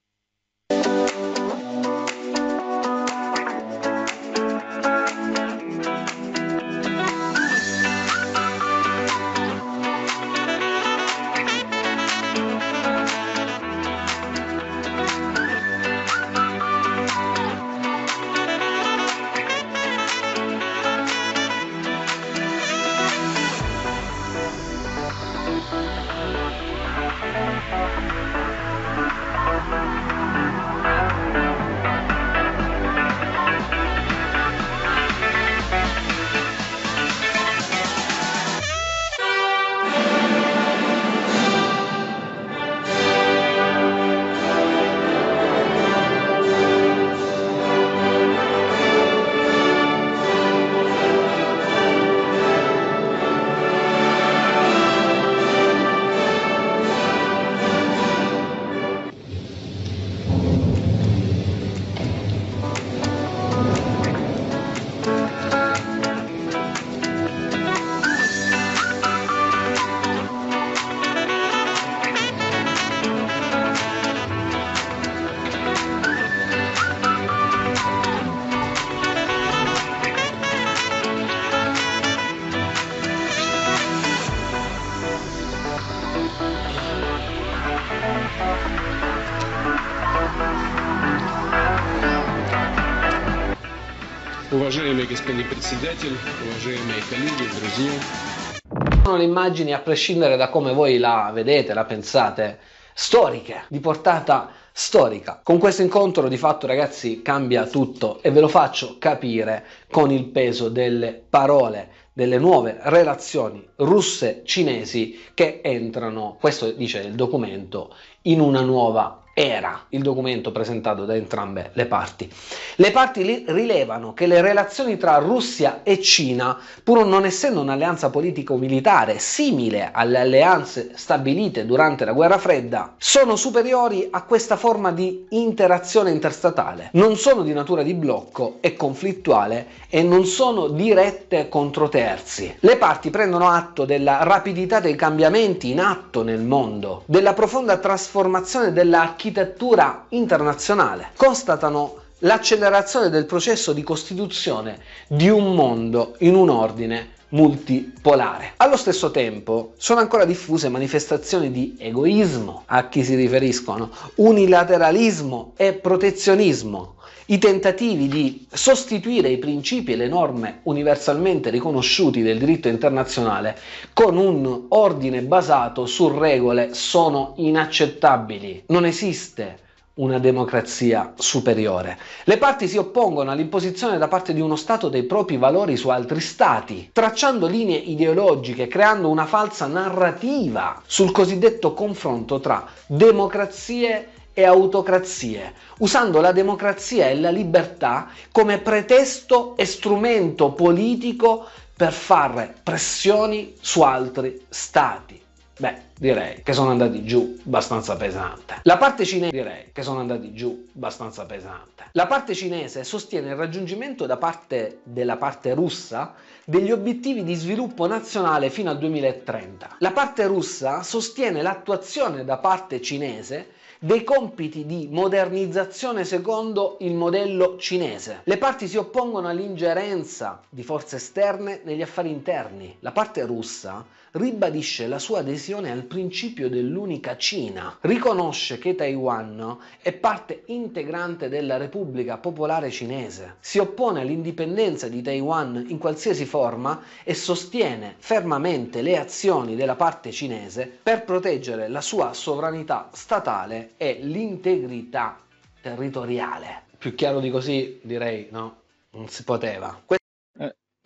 господин председатель, уважаемые коллеги, друзья. Sono le immagini, a prescindere da come voi la vedete, la pensate, storiche, di portata storica. Con questo incontro di fatto ragazzi cambia tutto e ve lo faccio capire con il peso delle parole delle nuove relazioni russe-cinesi che entrano, questo dice il documento, in una nuova era il documento presentato da entrambe le parti. Le parti rilevano che le relazioni tra Russia e Cina, pur non essendo un'alleanza politico-militare simile alle alleanze stabilite durante la guerra fredda, sono superiori a questa forma di interazione interstatale. Non sono di natura di blocco e conflittuale e non sono dirette contro terzi. Le parti prendono atto della rapidità dei cambiamenti in atto nel mondo, della profonda trasformazione dell'architettura architettura internazionale, constatano l'accelerazione del processo di costituzione di un mondo in un ordine multipolare. Allo stesso tempo sono ancora diffuse manifestazioni di egoismo a chi si riferiscono, unilateralismo e protezionismo, i tentativi di sostituire i principi e le norme universalmente riconosciuti del diritto internazionale con un ordine basato su regole sono inaccettabili. Non esiste una democrazia superiore. Le parti si oppongono all'imposizione da parte di uno Stato dei propri valori su altri Stati, tracciando linee ideologiche, creando una falsa narrativa sul cosiddetto confronto tra democrazie e e autocrazie, usando la democrazia e la libertà come pretesto e strumento politico per fare pressioni su altri stati. Beh, direi che sono andati giù abbastanza pesante. La parte cinese direi che sono andati giù abbastanza pesante. La parte cinese sostiene il raggiungimento da parte della parte russa degli obiettivi di sviluppo nazionale fino al 2030. La parte russa sostiene l'attuazione da parte cinese dei compiti di modernizzazione secondo il modello cinese. Le parti si oppongono all'ingerenza di forze esterne negli affari interni. La parte russa ribadisce la sua adesione al principio dell'unica Cina, riconosce che Taiwan è parte integrante della Repubblica Popolare Cinese, si oppone all'indipendenza di Taiwan in qualsiasi forma e sostiene fermamente le azioni della parte cinese per proteggere la sua sovranità statale e l'integrità territoriale. Più chiaro di così direi no, non si poteva.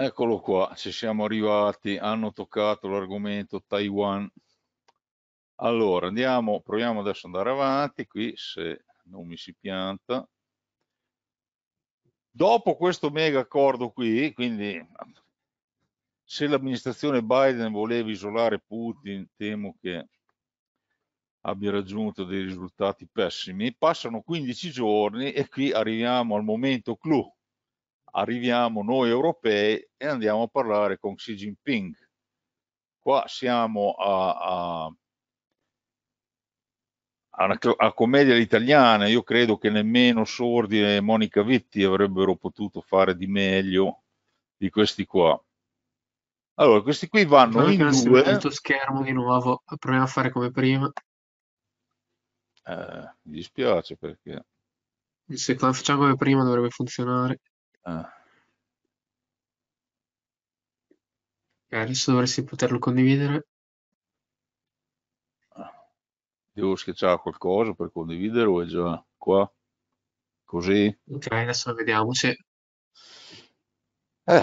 Eccolo qua, ci siamo arrivati, hanno toccato l'argomento Taiwan. Allora, andiamo, proviamo adesso ad andare avanti, qui se non mi si pianta. Dopo questo mega accordo qui, quindi se l'amministrazione Biden voleva isolare Putin, temo che abbia raggiunto dei risultati pessimi, passano 15 giorni e qui arriviamo al momento clou arriviamo noi europei e andiamo a parlare con Xi Jinping. Qua siamo a, a, a, una, a commedia italiana, io credo che nemmeno Sordi e Monica Vitti avrebbero potuto fare di meglio di questi qua. Allora, questi qui vanno Però in due. Molto schermo di nuovo, proviamo a fare come prima. Eh, mi dispiace perché... Se facciamo come prima dovrebbe funzionare. Ah. Eh. Adesso dovresti poterlo condividere. Devo schiacciare qualcosa per condividere o è già qua? Così? Ok, adesso lo vediamo, sì. Eh,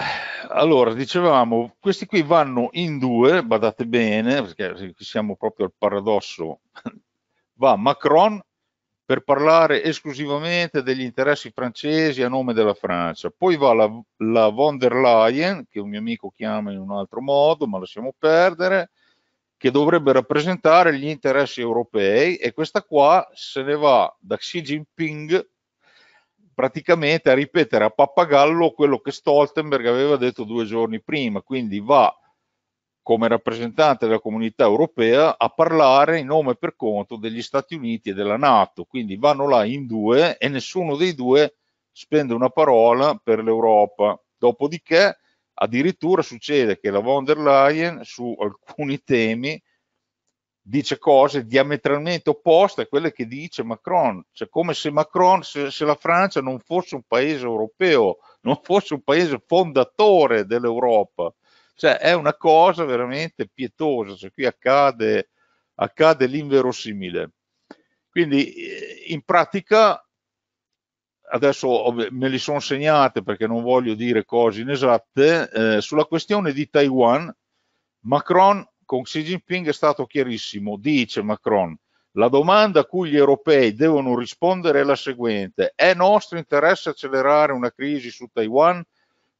allora, dicevamo, questi qui vanno in due, badate bene, perché siamo proprio al paradosso. Va Macron per parlare esclusivamente degli interessi francesi a nome della Francia. Poi va la, la von der Leyen, che un mio amico chiama in un altro modo, ma lasciamo perdere, che dovrebbe rappresentare gli interessi europei e questa qua se ne va da Xi Jinping praticamente a ripetere a pappagallo quello che Stoltenberg aveva detto due giorni prima, quindi va come rappresentante della comunità europea a parlare in nome per conto degli Stati Uniti e della Nato, quindi vanno là in due e nessuno dei due spende una parola per l'Europa. Dopodiché addirittura succede che la von der Leyen su alcuni temi dice cose diametralmente opposte a quelle che dice Macron, cioè come se Macron, se, se la Francia non fosse un paese europeo, non fosse un paese fondatore dell'Europa cioè è una cosa veramente pietosa, cioè qui accade, accade l'inverosimile. Quindi eh, in pratica, adesso me li sono segnate perché non voglio dire cose inesatte, eh, sulla questione di Taiwan, Macron con Xi Jinping è stato chiarissimo, dice Macron, la domanda a cui gli europei devono rispondere è la seguente, è nostro interesse accelerare una crisi su Taiwan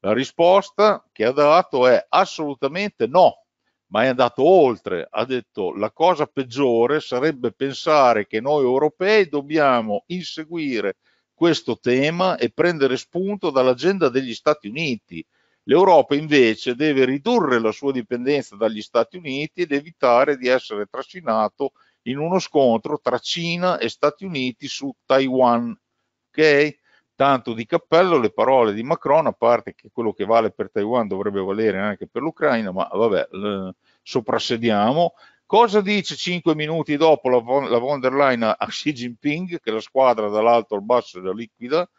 la risposta che ha dato è assolutamente no, ma è andato oltre. Ha detto la cosa peggiore sarebbe pensare che noi europei dobbiamo inseguire questo tema e prendere spunto dall'agenda degli Stati Uniti. L'Europa invece deve ridurre la sua dipendenza dagli Stati Uniti ed evitare di essere trascinato in uno scontro tra Cina e Stati Uniti su Taiwan. Okay? tanto di cappello le parole di Macron, a parte che quello che vale per Taiwan dovrebbe valere anche per l'Ucraina, ma vabbè, soprassediamo. Cosa dice cinque minuti dopo la von, la von der Leyen a Xi Jinping, che la squadra dall'alto al basso è la liquida?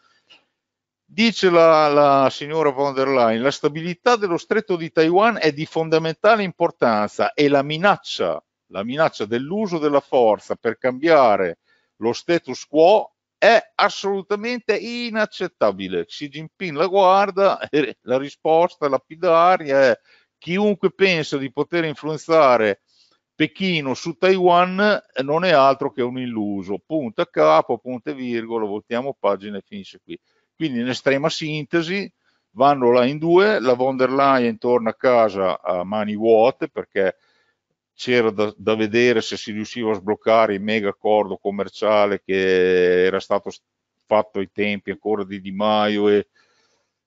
Dice la, la, signora von der Leyen, la stabilità dello stretto di Taiwan è di fondamentale importanza e la minaccia, la minaccia dell'uso della forza per cambiare lo status quo è assolutamente inaccettabile. Xi Jinping la guarda [laughs] e eh, la risposta lapidaria è chiunque pensa di poter influenzare Pechino su Taiwan eh, non è altro che un illuso. Punto a capo, punto e virgola, voltiamo pagina e finisce qui. Quindi in estrema sintesi vanno là in due, la von der Leyen torna a casa a mani vuote perché c'era da, da, vedere se si riusciva a sbloccare il mega accordo commerciale che era stato fatto ai tempi ancora di Di Maio e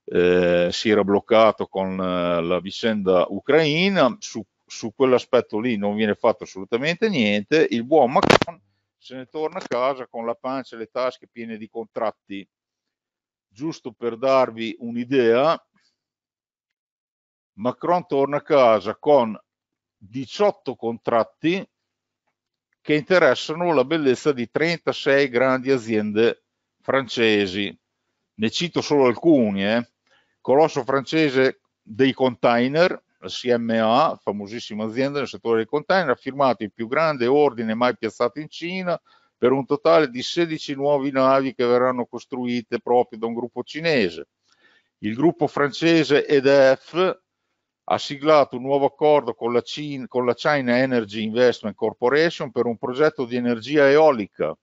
eh, si era bloccato con eh, la vicenda ucraina, su, su quell'aspetto lì non viene fatto assolutamente niente, il buon Macron se ne torna a casa con la pancia e le tasche piene di contratti. Giusto per darvi un'idea, Macron torna a casa con 18 contratti che interessano la bellezza di 36 grandi aziende francesi. Ne cito solo alcuni. Eh. Colosso francese dei container, la CMA, famosissima azienda nel settore dei container, ha firmato il più grande ordine mai piazzato in Cina per un totale di 16 nuove navi che verranno costruite proprio da un gruppo cinese. Il gruppo francese EDF ha siglato un nuovo accordo con la, Cina, con la China Energy Investment Corporation per un progetto di energia eolica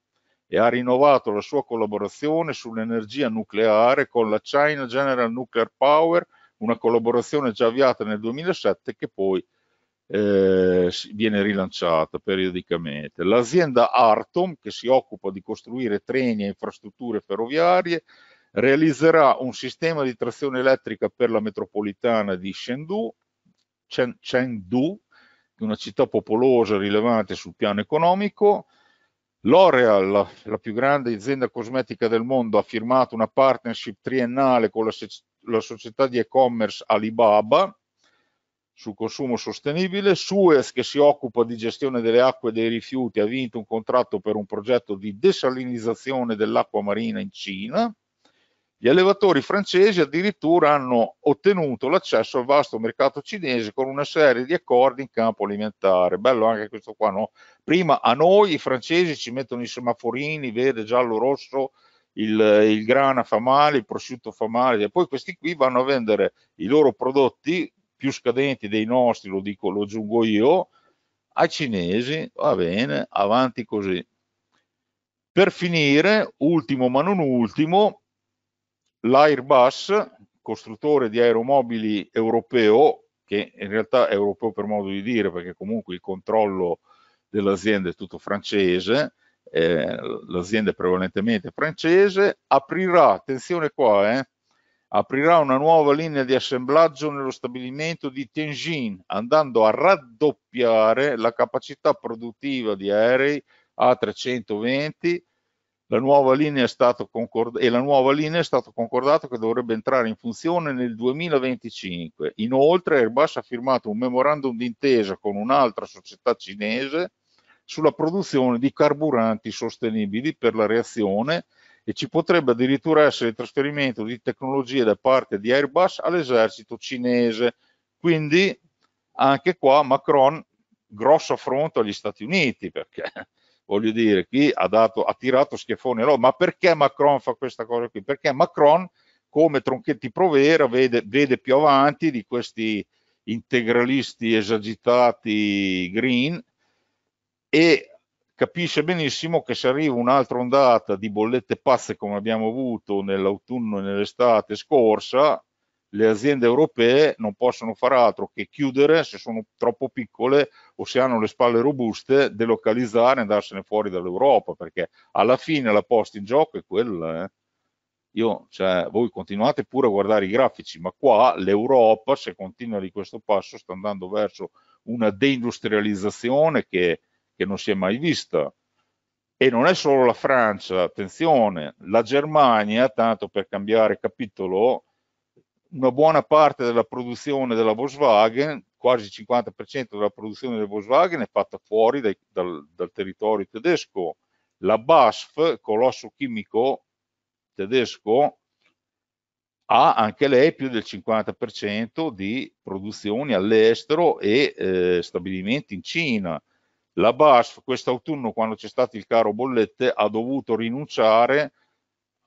e ha rinnovato la sua collaborazione sull'energia nucleare con la China General Nuclear Power, una collaborazione già avviata nel 2007 che poi eh, viene rilanciata periodicamente. L'azienda Artom, che si occupa di costruire treni e infrastrutture ferroviarie, realizzerà un sistema di trazione elettrica per la metropolitana di Chengdu, Chengdu una città popolosa rilevante sul piano economico. L'Oreal, la, la più grande azienda cosmetica del mondo, ha firmato una partnership triennale con la, la società di e-commerce Alibaba sul consumo sostenibile. Suez, che si occupa di gestione delle acque e dei rifiuti, ha vinto un contratto per un progetto di desalinizzazione dell'acqua marina in Cina. Gli allevatori francesi addirittura hanno ottenuto l'accesso al vasto mercato cinese con una serie di accordi in campo alimentare. Bello anche questo qua, no? Prima a noi i francesi ci mettono i semaforini, verde, giallo, rosso, il, il grana fa male, il prosciutto fa male, e poi questi qui vanno a vendere i loro prodotti più scadenti dei nostri, lo dico, lo aggiungo io, ai cinesi, va bene, avanti così. Per finire, ultimo ma non ultimo, l'Airbus, costruttore di aeromobili europeo, che in realtà è europeo per modo di dire, perché comunque il controllo dell'azienda è tutto francese, eh, l'azienda è prevalentemente francese, aprirà, attenzione qua, eh, aprirà una nuova linea di assemblaggio nello stabilimento di Tianjin, andando a raddoppiare la capacità produttiva di aerei A320 la nuova linea è stato concordato, e la nuova linea è stato concordato che dovrebbe entrare in funzione nel 2025. Inoltre Airbus ha firmato un memorandum d'intesa con un'altra società cinese sulla produzione di carburanti sostenibili per la reazione e ci potrebbe addirittura essere il trasferimento di tecnologie da parte di Airbus all'esercito cinese. Quindi anche qua Macron grosso affronto agli Stati Uniti perché voglio dire, qui ha, dato, ha tirato schiaffone no, ma perché Macron fa questa cosa qui? Perché Macron, come Tronchetti Provera, vede, vede più avanti di questi integralisti esagitati green e capisce benissimo che se arriva un'altra ondata di bollette pazze come abbiamo avuto nell'autunno e nell'estate scorsa, le aziende europee non possono fare altro che chiudere se sono troppo piccole o se hanno le spalle robuste, delocalizzare e andarsene fuori dall'Europa, perché alla fine la posta in gioco è quella. Eh. Io, cioè, voi continuate pure a guardare i grafici, ma qua l'Europa, se continua di questo passo, sta andando verso una deindustrializzazione che, che non si è mai vista. E non è solo la Francia, attenzione, la Germania, tanto per cambiare capitolo, una buona parte della produzione della Volkswagen, quasi il 50% della produzione della Volkswagen è fatta fuori dai, dal, dal territorio tedesco. La BASF, colosso chimico tedesco, ha anche lei più del 50% di produzioni all'estero e eh, stabilimenti in Cina. La BASF quest'autunno, quando c'è stato il caro bollette, ha dovuto rinunciare a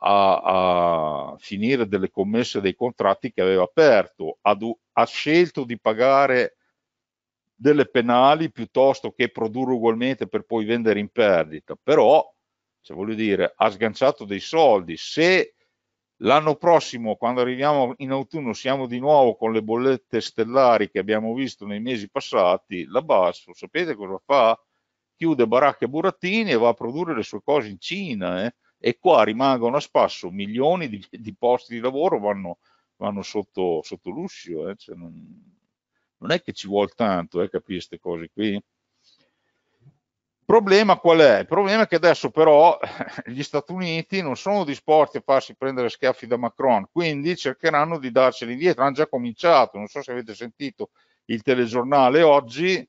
a, a finire delle commesse dei contratti che aveva aperto, ha, ha scelto di pagare delle penali piuttosto che produrre ugualmente per poi vendere in perdita, però cioè voglio dire, ha sganciato dei soldi. Se l'anno prossimo, quando arriviamo in autunno, siamo di nuovo con le bollette stellari che abbiamo visto nei mesi passati, la Basso, sapete cosa fa? Chiude baracche e burattini e va a produrre le sue cose in Cina. Eh? e qua rimangono a spasso milioni di, di posti di lavoro vanno, vanno sotto, sotto l'uscio. Eh? Cioè non, non, è che ci vuole tanto eh, capire queste cose qui. Il problema qual è? Il problema è che adesso però [laughs] gli Stati Uniti non sono disposti a farsi prendere schiaffi da Macron, quindi cercheranno di darceli indietro, hanno già cominciato, non so se avete sentito il telegiornale oggi,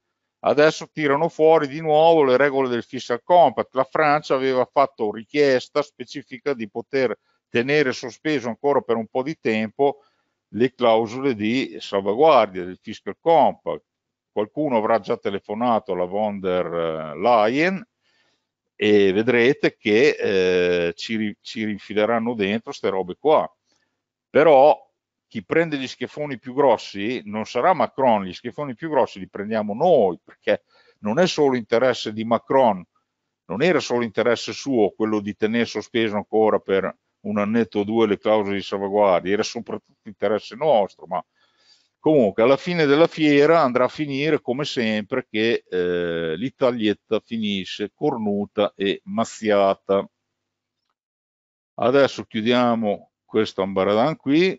Adesso tirano fuori di nuovo le regole del fiscal compact. La Francia aveva fatto richiesta specifica di poter tenere sospeso ancora per un po' di tempo le clausole di salvaguardia del fiscal compact. Qualcuno avrà già telefonato alla von der eh, Leyen e vedrete che eh, ci, ci rinfileranno dentro queste robe qua. Però chi prende gli schiaffoni più grossi non sarà Macron, gli schiaffoni più grossi li prendiamo noi, perché non è solo interesse di Macron, non era solo interesse suo quello di tenere sospeso ancora per un annetto o due le clausole di salvaguardia, era soprattutto interesse nostro, ma comunque alla fine della fiera andrà a finire come sempre che eh, l'italietta finisce cornuta e mazziata. Adesso chiudiamo questo ambaradan qui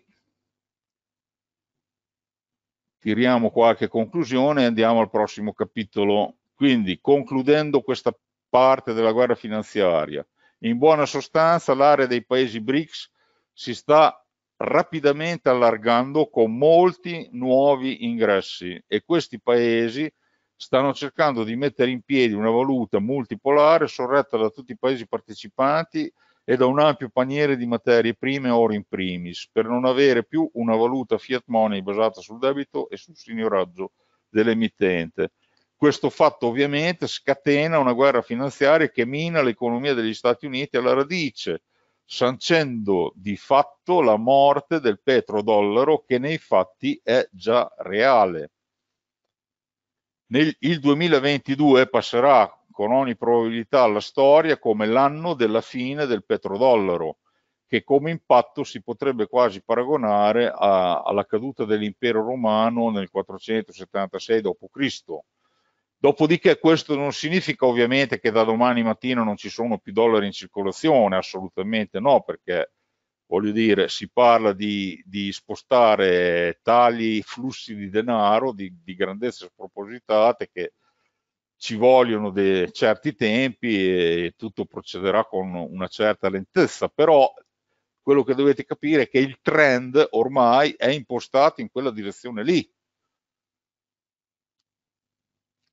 tiriamo qualche conclusione e andiamo al prossimo capitolo. Quindi, concludendo questa parte della guerra finanziaria, in buona sostanza l'area dei paesi BRICS si sta rapidamente allargando con molti nuovi ingressi e questi paesi stanno cercando di mettere in piedi una valuta multipolare sorretta da tutti i paesi partecipanti e da un ampio paniere di materie prime oro in primis, per non avere più una valuta fiat money basata sul debito e sul signoraggio dell'emittente. Questo fatto ovviamente scatena una guerra finanziaria che mina l'economia degli Stati Uniti alla radice, sancendo di fatto la morte del petrodollaro che nei fatti è già reale. Nel, il 2022 passerà con ogni probabilità alla storia come l'anno della fine del petrodollaro, che come impatto si potrebbe quasi paragonare a, alla caduta dell'impero romano nel 476 d.C. Dopodiché questo non significa ovviamente che da domani mattina non ci sono più dollari in circolazione, assolutamente no, perché voglio dire, si parla di, di spostare tali flussi di denaro di, di grandezze spropositate che ci vogliono dei certi tempi e tutto procederà con una certa lentezza, però quello che dovete capire è che il trend ormai è impostato in quella direzione lì.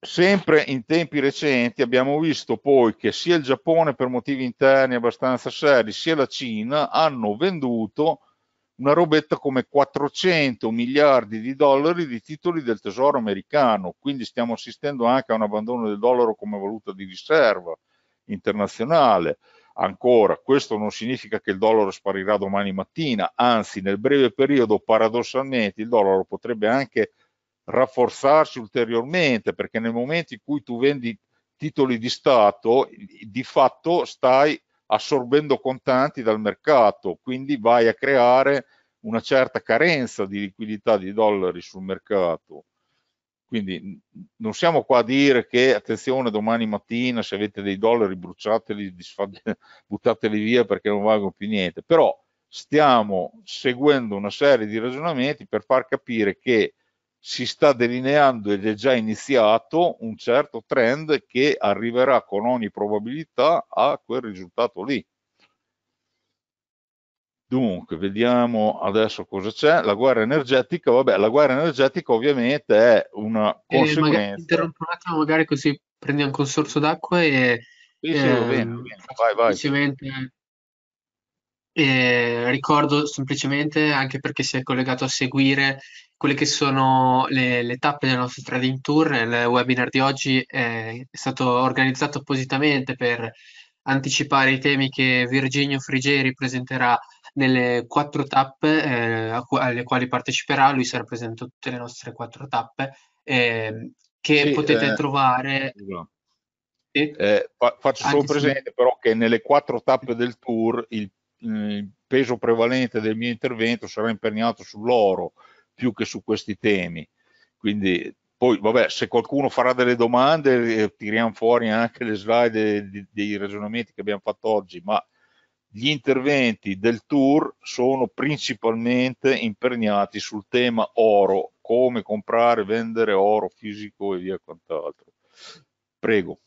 Sempre in tempi recenti abbiamo visto poi che sia il Giappone per motivi interni abbastanza seri, sia la Cina hanno venduto una robetta come 400 miliardi di dollari di titoli del tesoro americano, quindi stiamo assistendo anche a un abbandono del dollaro come valuta di riserva internazionale. Ancora, questo non significa che il dollaro sparirà domani mattina, anzi nel breve periodo paradossalmente il dollaro potrebbe anche rafforzarsi ulteriormente perché nel momento in cui tu vendi titoli di Stato di fatto stai assorbendo contanti dal mercato, quindi vai a creare una certa carenza di liquidità di dollari sul mercato. Quindi non siamo qua a dire che attenzione domani mattina se avete dei dollari bruciateli, [laughs] buttateli via perché non valgono più niente, però stiamo seguendo una serie di ragionamenti per far capire che si sta delineando ed è già iniziato un certo trend che arriverà con ogni probabilità a quel risultato lì. Dunque, vediamo adesso cosa c'è. La guerra energetica, vabbè, la guerra energetica ovviamente è una eh, conseguenza. interrompo un attimo, magari così prendiamo un consorzio d'acqua e... Sì, sì, ehm, va bene, ehm, va bene. Vai, vai. Semplicemente... Eh, ricordo semplicemente, anche perché si è collegato a seguire quelle che sono le, le tappe del nostro trading tour. Il webinar di oggi eh, è stato organizzato appositamente per anticipare i temi che Virginio Frigeri presenterà nelle quattro tappe eh, alle quali parteciperà. Lui sarà presente a tutte le nostre quattro tappe eh, che sì, potete eh, trovare. No. Sì? Eh, faccio solo presente se... però che nelle quattro tappe del tour il, il peso prevalente del mio intervento sarà imperniato sull'oro più che su questi temi. Quindi poi, vabbè, se qualcuno farà delle domande, eh, tiriamo fuori anche le slide dei, ragionamenti che abbiamo fatto oggi, ma gli interventi del tour sono principalmente imperniati sul tema oro, come comprare vendere oro fisico e via quant'altro. Prego.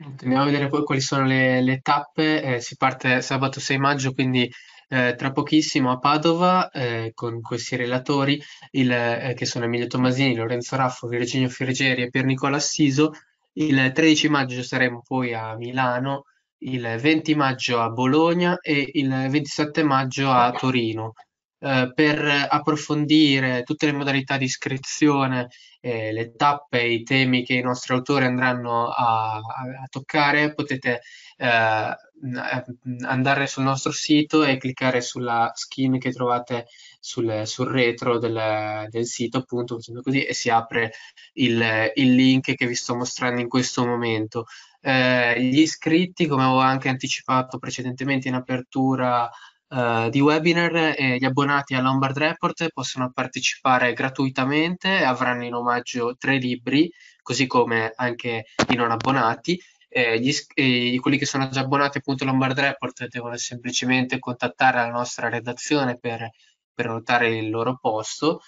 Andiamo a vedere poi quali sono le, le tappe, eh, si parte sabato 6 maggio, quindi eh, tra pochissimo a Padova eh, con questi relatori il, eh, che sono Emilio Tomasini, Lorenzo Raffo, Virginio Firgeri e Pier Nicola Assiso. Il 13 maggio saremo poi a Milano, il 20 maggio a Bologna e il 27 maggio a Torino. Eh, per approfondire tutte le modalità di iscrizione, eh, le tappe, i temi che i nostri autori andranno a, a, a toccare, potete eh, eh, andare sul nostro sito e cliccare sulla skin che trovate sul, sul retro del, del, sito, appunto, così, e si apre il, il, link che vi sto mostrando in questo momento. Eh, gli iscritti, come avevo anche anticipato precedentemente in apertura uh, di webinar e gli abbonati a Lombard Report possono partecipare gratuitamente e avranno in omaggio tre libri, così come anche i non abbonati. Eh, gli, eh, quelli che sono già abbonati appunto a Lombard Report devono semplicemente contattare la nostra redazione per prenotare il loro posto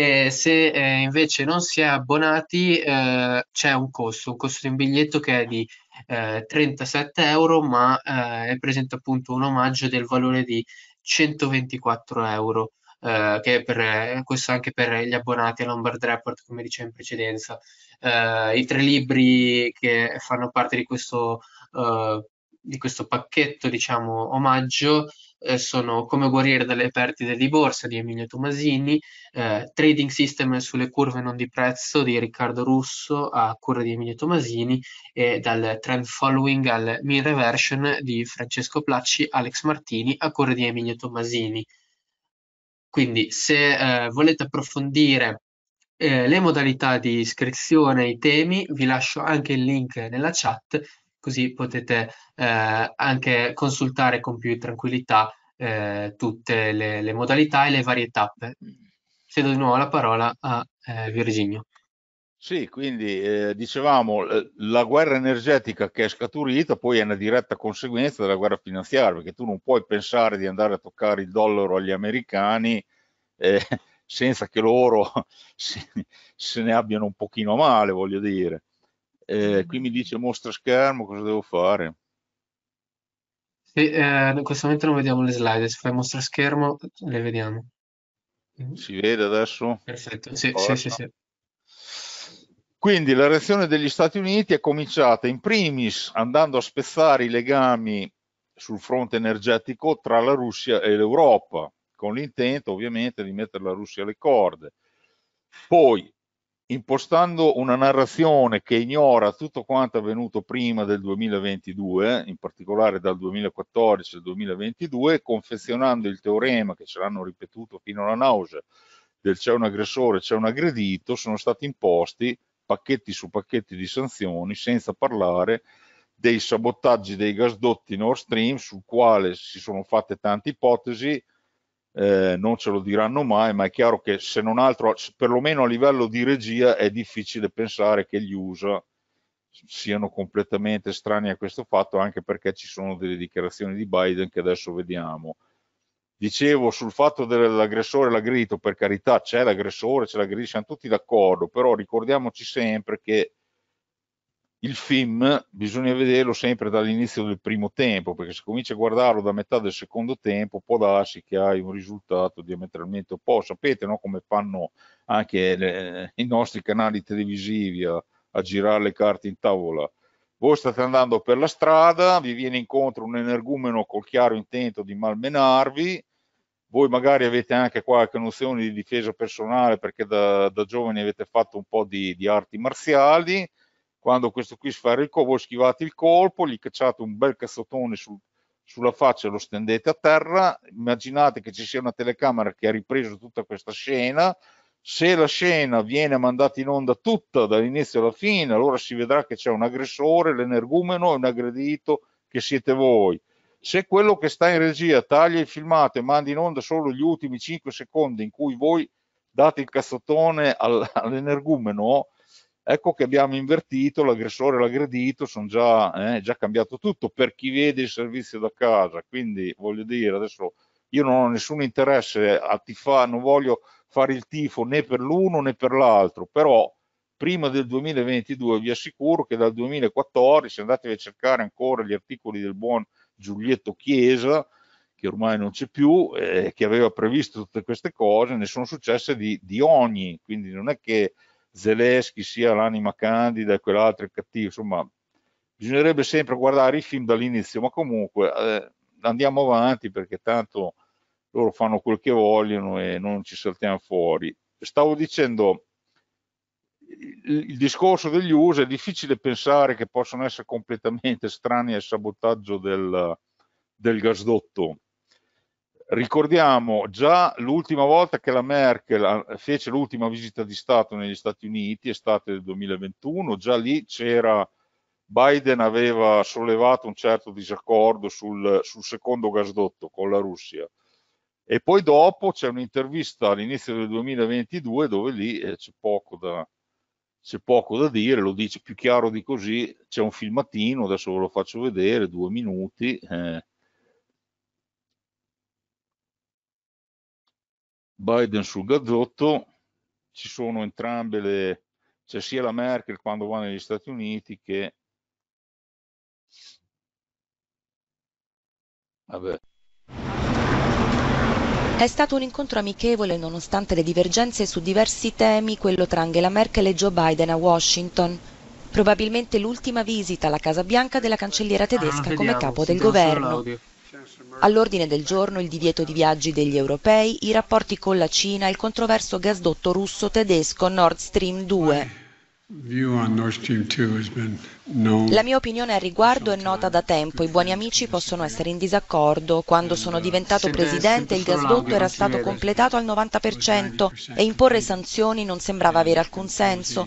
e se eh, invece non si è abbonati eh, c'è un costo, un costo di un biglietto che è di eh, 37 euro, ma eh, è presente appunto un omaggio del valore di 124 euro. Uh, che per, eh, questo anche per gli abbonati a Lombard Report, come dicevo in precedenza. Uh, I tre libri che fanno parte di questo, uh, di questo pacchetto, diciamo, omaggio eh, sono Come guarire dalle perdite di borsa di Emilio Tomasini, eh, Trading System sulle curve non di prezzo di Riccardo Russo a cura di Emilio Tomasini e dal Trend Following al Mean Reversion di Francesco Placci, Alex Martini a cura di Emilio Tomasini. Quindi se eh, volete approfondire eh, le modalità di iscrizione ai temi, vi lascio anche il link nella chat così potete eh, anche consultare con più tranquillità eh, tutte le, le, modalità e le varie tappe. Cedo di nuovo la parola a eh, Virginio. Sì, quindi eh, dicevamo eh, la guerra energetica che è scaturita poi è una diretta conseguenza della guerra finanziaria, perché tu non puoi pensare di andare a toccare il dollaro agli americani eh, [laughs] senza che loro [laughs] se, se, ne abbiano un pochino male, voglio dire. Eh, qui mm. mi dice mostra schermo, cosa devo fare? Sì, eh, in questo momento non vediamo le slide, se fai mostra schermo le vediamo. Mm. Si vede adesso? Perfetto, sì, sì, sì, sì. Quindi la reazione degli Stati Uniti è cominciata in primis andando a spezzare i legami sul fronte energetico tra la Russia e l'Europa, con l'intento ovviamente di mettere la Russia alle corde. Poi impostando una narrazione che ignora tutto quanto avvenuto prima del 2022, in particolare dal 2014 al 2022, confezionando il teorema che ce l'hanno ripetuto fino alla nausea del c'è un aggressore, c'è un aggredito, sono stati imposti pacchetti su pacchetti di sanzioni, senza parlare dei sabotaggi dei gasdotti Nord Stream, sul quale si sono fatte tante ipotesi, eh, non ce lo diranno mai, ma è chiaro che se non altro, perlomeno a livello di regia, è difficile pensare che gli USA siano completamente strani a questo fatto, anche perché ci sono delle dichiarazioni di Biden che adesso vediamo. Dicevo sul fatto dell'aggressore e l'aggredito, per carità c'è l'aggressore, c'è l'aggredito, siamo tutti d'accordo, però ricordiamoci sempre che il film bisogna vederlo sempre dall'inizio del primo tempo, perché se cominci a guardarlo da metà del secondo tempo può darsi che hai un risultato diametralmente opposto. Sapete no? come fanno anche le, i nostri canali televisivi a, a, girare le carte in tavola. Voi state andando per la strada, vi viene incontro un energumeno col chiaro intento di malmenarvi, voi magari avete anche qualche nozione di difesa personale perché da, da giovani avete fatto un po' di, di arti marziali, quando questo qui sferra il colpo, voi schivate il colpo, gli cacciate un bel cazzotone sul, sulla faccia e lo stendete a terra, immaginate che ci sia una telecamera che ha ripreso tutta questa scena, se la scena viene mandata in onda tutta dall'inizio alla fine, allora si vedrà che c'è un aggressore, l'energumeno e un aggredito che siete voi. Se quello che sta in regia taglia il filmato e manda in onda solo gli ultimi 5 secondi in cui voi date il cazzotone [laughs] all'energumeno, ecco che abbiamo invertito l'aggressore e l'aggredito, sono già, eh, già cambiato tutto per chi vede il servizio da casa, quindi voglio dire adesso io non ho nessun interesse a tifare, non voglio fare il tifo né per l'uno né per l'altro, però prima del 2022 vi assicuro che dal 2014 andate a cercare ancora gli articoli del buon Giulietto Chiesa, che ormai non c'è più, eh, che aveva previsto tutte queste cose, ne sono successe di, di ogni, quindi non è che Zelensky sia l'anima candida e quell'altro è cattivo, insomma bisognerebbe sempre guardare i film dall'inizio, ma comunque eh, andiamo avanti perché tanto loro fanno quel che vogliono e non ci saltiamo fuori. Stavo dicendo, il, il discorso degli USA è difficile pensare che possano essere completamente strani al sabotaggio del, del gasdotto ricordiamo già l'ultima volta che la Merkel ah, fece l'ultima visita di Stato negli Stati Uniti, estate del 2021, già lì c'era Biden aveva sollevato un certo disaccordo sul, sul secondo gasdotto con la Russia. E poi dopo c'è un'intervista all'inizio del 2022 dove lì eh, c'è, poco da, c'è poco da dire, lo dice più chiaro di così, c'è un filmatino, adesso ve lo faccio vedere, due minuti, eh, Biden sul gazzotto, ci sono entrambe le, c'è cioè sia la Merkel quando va negli Stati Uniti che Vabbè. È stato un incontro amichevole nonostante le divergenze su diversi temi, quello tra Angela Merkel e Joe Biden a Washington. Probabilmente l'ultima visita alla Casa Bianca della cancelliera tedesca ah, come capo del governo. All'ordine del giorno il divieto di viaggi degli europei, i rapporti con la Cina e il controverso gasdotto russo-tedesco Nord Stream 2. La mia opinione al riguardo è nota da tempo. I buoni amici possono essere in disaccordo. Quando sono uh, diventato presidente il gasdotto era stato completato al 90% e imporre sanzioni non sembrava avere alcun senso.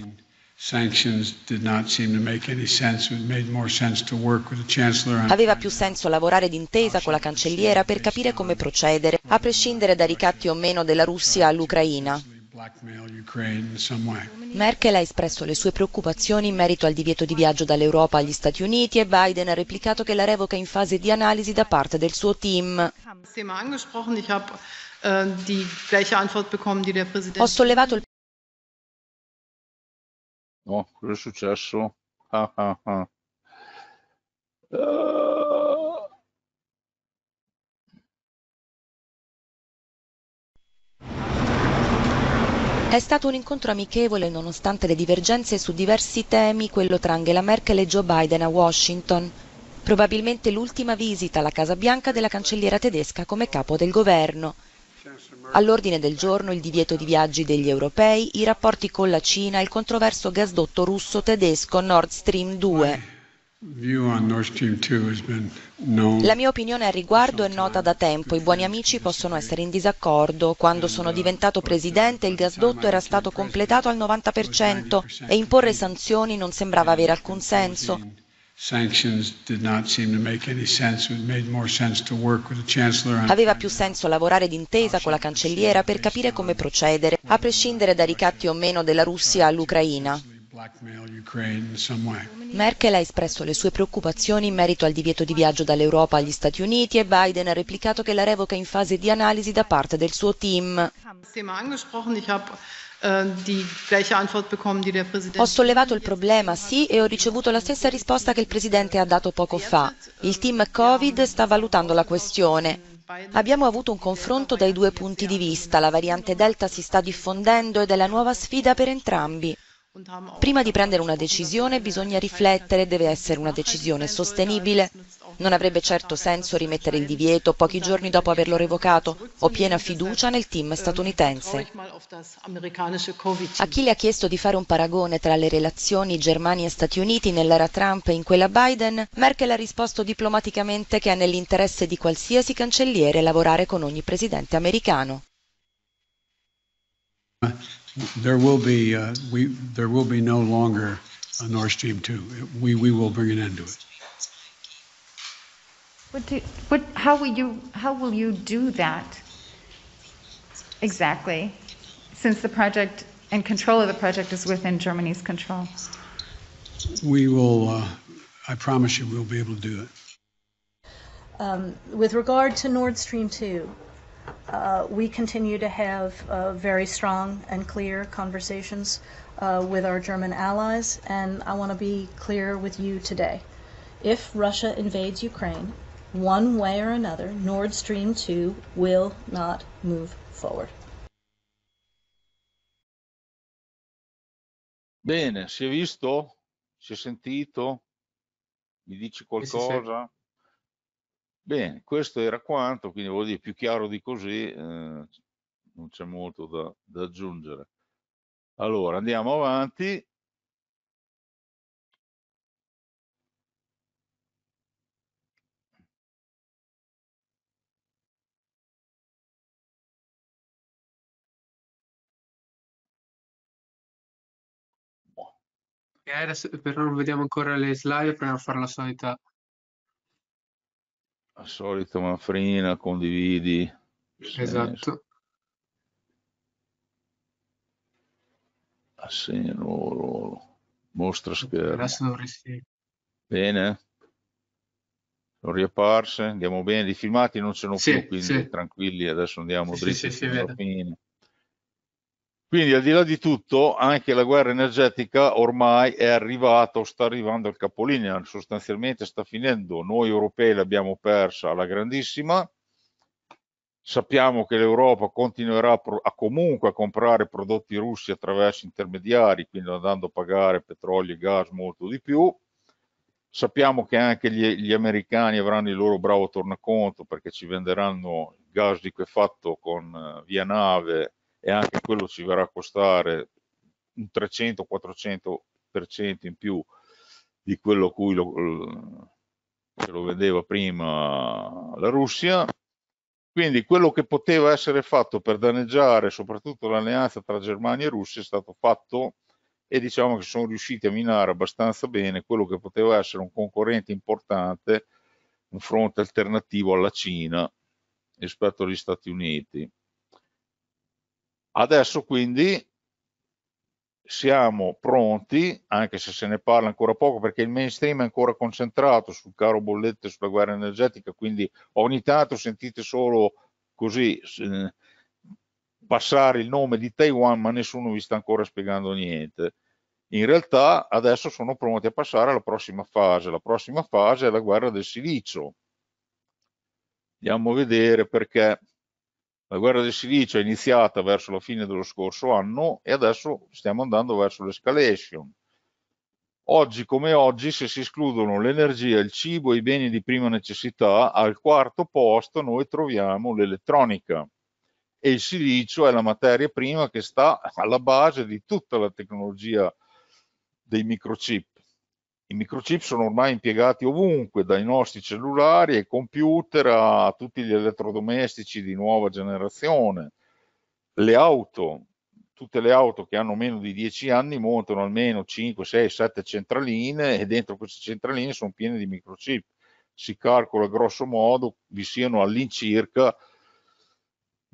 Aveva più senso lavorare d'intesa con la cancelliera per capire come procedere, a prescindere da ricatti o meno della Russia all'Ucraina. Merkel ha espresso le sue preoccupazioni in merito al divieto di viaggio dall'Europa agli Stati Uniti e Biden ha replicato che la revoca è in fase di analisi da parte del suo team. Äh, Ho sollevato il No, cosa è successo? Ah, ah, ah. Uh... È stato un incontro amichevole nonostante le divergenze su diversi temi, quello tra Angela Merkel e Joe Biden a Washington. Probabilmente l'ultima visita alla Casa Bianca della cancelliera tedesca come capo del governo. All'ordine del giorno il divieto di viaggi degli europei, i rapporti con la Cina e il controverso gasdotto russo-tedesco Nord Stream 2. La mia opinione al riguardo è nota da tempo. I buoni amici possono essere in disaccordo. Quando sono diventato presidente il gasdotto era stato completato al 90% e imporre sanzioni non sembrava avere alcun senso. Aveva più senso lavorare d'intesa con la cancelliera per capire come procedere, a prescindere da ricatti o meno della Russia all'Ucraina. Merkel ha espresso le sue preoccupazioni in merito al divieto di viaggio dall'Europa agli Stati Uniti e Biden ha replicato che la revoca è in fase di analisi da parte del suo team. Äh, ho sollevato il problema, sì, e ho ricevuto la stessa risposta che il Presidente ha dato poco fa. Il team Covid sta valutando la questione. Abbiamo avuto un confronto dai due punti di vista, la variante Delta si sta diffondendo ed è la nuova sfida per entrambi. Prima di prendere una decisione bisogna riflettere, deve essere una decisione sostenibile. Non avrebbe certo senso rimettere il divieto pochi giorni dopo averlo revocato. Ho piena fiducia nel team statunitense. A chi le ha chiesto di fare un paragone tra le relazioni Germania-Stati Uniti nell'era Trump e in quella Biden, Merkel ha risposto diplomaticamente che è nell'interesse di qualsiasi cancelliere lavorare con ogni presidente americano. there will be, uh, we, there will be no longer a Nord Stream 2. We, we will bring an end to it. What do, what, how will you, how will you do that exactly? Since the project and control of the project is within Germany's control. We will, uh, I promise you, we'll be able to do it. Um, with regard to Nord Stream 2, uh, we continue to have uh, very strong and clear conversations uh, with our German allies, and I want to be clear with you today. If Russia invades Ukraine, one way or another, Nord Stream 2 will not move forward. Bene, si è visto? Si è sentito? Mi dici qualcosa? Bene, questo era quanto, quindi vuol dire più chiaro di così, eh, non c'è molto da, da aggiungere. Allora, andiamo avanti. adesso però non vediamo ancora le slide, proviamo a fare la solita al solito manfrina, condividi. Esatto. Assegna nuovo Mostra schermo. Adesso dovresti... Bene. Sono riapparse, andiamo bene, i filmati non ce n'ho sì, più, quindi sì. tranquilli, adesso andiamo sì, dritti sì, sì, fine. Quindi al di là di tutto anche la guerra energetica ormai è arrivata o sta arrivando al capolinea, sostanzialmente sta finendo, noi europei l'abbiamo persa alla grandissima, sappiamo che l'Europa continuerà a comunque a comprare prodotti russi attraverso intermediari, quindi andando a pagare petrolio e gas molto di più, sappiamo che anche gli, gli americani avranno il loro bravo tornaconto perché ci venderanno gas liquefatto con, eh, via nave e anche quello ci verrà a costare un 300-400% in più di quello a cui lo, lo vedeva prima la Russia. Quindi quello che poteva essere fatto per danneggiare soprattutto l'alleanza tra Germania e Russia è stato fatto e diciamo che sono riusciti a minare abbastanza bene quello che poteva essere un concorrente importante, un fronte alternativo alla Cina rispetto agli Stati Uniti. Adesso quindi siamo pronti, anche se se ne parla ancora poco perché il mainstream è ancora concentrato sul caro bollette e sulla guerra energetica, quindi ogni tanto sentite solo così eh, passare il nome di Taiwan, ma nessuno vi sta ancora spiegando niente. In realtà adesso sono pronti a passare alla prossima fase. La prossima fase è la guerra del silicio. Andiamo a vedere perché la guerra del silicio è iniziata verso la fine dello scorso anno e adesso stiamo andando verso l'escalation. Oggi come oggi, se si escludono l'energia, il cibo e i beni di prima necessità, al quarto posto noi troviamo l'elettronica e il silicio è la materia prima che sta alla base di tutta la tecnologia dei microchip i microchip sono ormai impiegati ovunque, dai nostri cellulari ai computer a tutti gli elettrodomestici di nuova generazione. Le auto, tutte le auto che hanno meno di 10 anni montano almeno 5, 6, 7 centraline e dentro queste centraline sono piene di microchip. Si calcola grosso modo vi siano all'incirca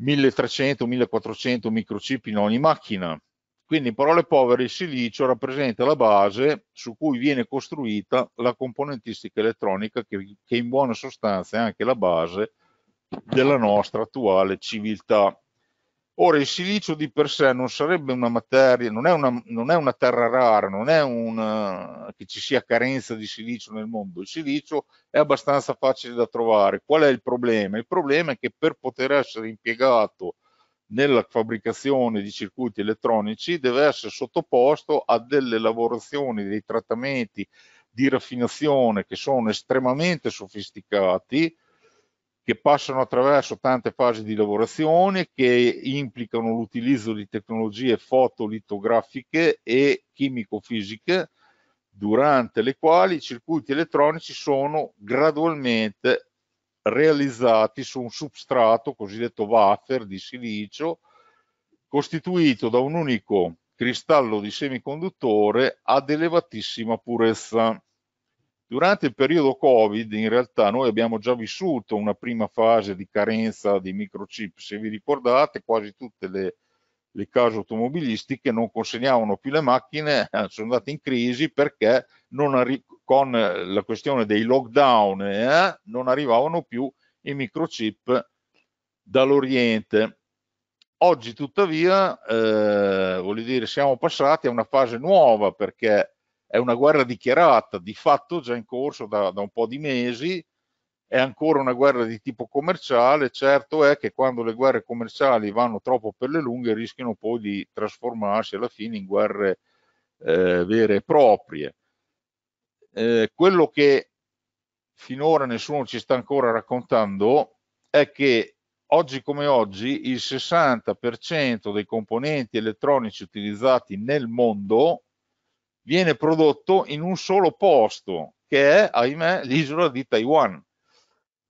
1300-1400 microchip in ogni macchina quindi in parole povere il silicio rappresenta la base su cui viene costruita la componentistica elettronica che, che in buona sostanza è anche la base della nostra attuale civiltà. Ora, il silicio di per sé non sarebbe una materia, non è una, non è una terra rara, non è una, che ci sia carenza di silicio nel mondo. Il silicio è abbastanza facile da trovare. Qual è il problema? Il problema è che per poter essere impiegato nella fabbricazione di circuiti elettronici deve essere sottoposto a delle lavorazioni, dei trattamenti di raffinazione che sono estremamente sofisticati, che passano attraverso tante fasi di lavorazione, che implicano l'utilizzo di tecnologie fotolitografiche e chimico-fisiche, durante le quali i circuiti elettronici sono gradualmente realizzati su un substrato cosiddetto wafer di silicio costituito da un unico cristallo di semiconduttore ad elevatissima purezza. Durante il periodo Covid in realtà noi abbiamo già vissuto una prima fase di carenza di microchip, se vi ricordate quasi tutte le, le case automobilistiche non consegnavano più le macchine, eh, sono andate in crisi perché non, con eh, la questione dei lockdown, eh, non arrivavano più i microchip dall'Oriente. Oggi tuttavia, eh, voglio dire, siamo passati a una fase nuova perché è una guerra dichiarata, di fatto già in corso da, da un po' di mesi, è ancora una guerra di tipo commerciale, certo è che quando le guerre commerciali vanno troppo per le lunghe rischiano poi di trasformarsi alla fine in guerre eh, vere e proprie. Eh, quello che finora nessuno ci sta ancora raccontando è che oggi come oggi il 60% dei componenti elettronici utilizzati nel mondo viene prodotto in un solo posto che è ahimè l'isola di Taiwan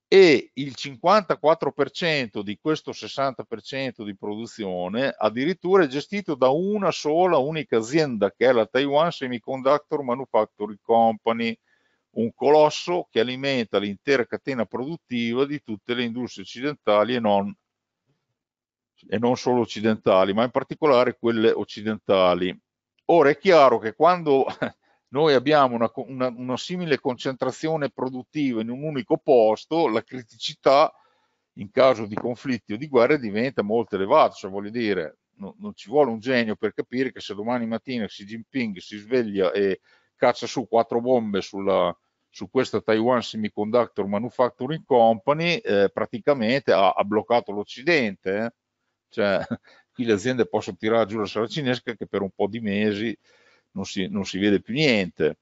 e il 54% di questo 60% di produzione addirittura è gestito da una sola unica azienda che è la Taiwan Semiconductor Manufacturing Company, un colosso che alimenta l'intera catena produttiva di tutte le industrie occidentali e non, e non solo occidentali, ma in particolare quelle occidentali. Ora è chiaro che quando noi abbiamo una, una, una, simile concentrazione produttiva in un unico posto, la criticità in caso di conflitti o di guerre diventa molto elevata, cioè voglio dire, no, non ci vuole un genio per capire che se domani mattina Xi Jinping si sveglia e caccia su quattro bombe sulla, su questa Taiwan Semiconductor Manufacturing Company, eh, praticamente ha, ha bloccato l'Occidente, eh? cioè [laughs] qui le aziende possono tirare giù la sala cinesca che per un po' di mesi non si, non si vede più niente.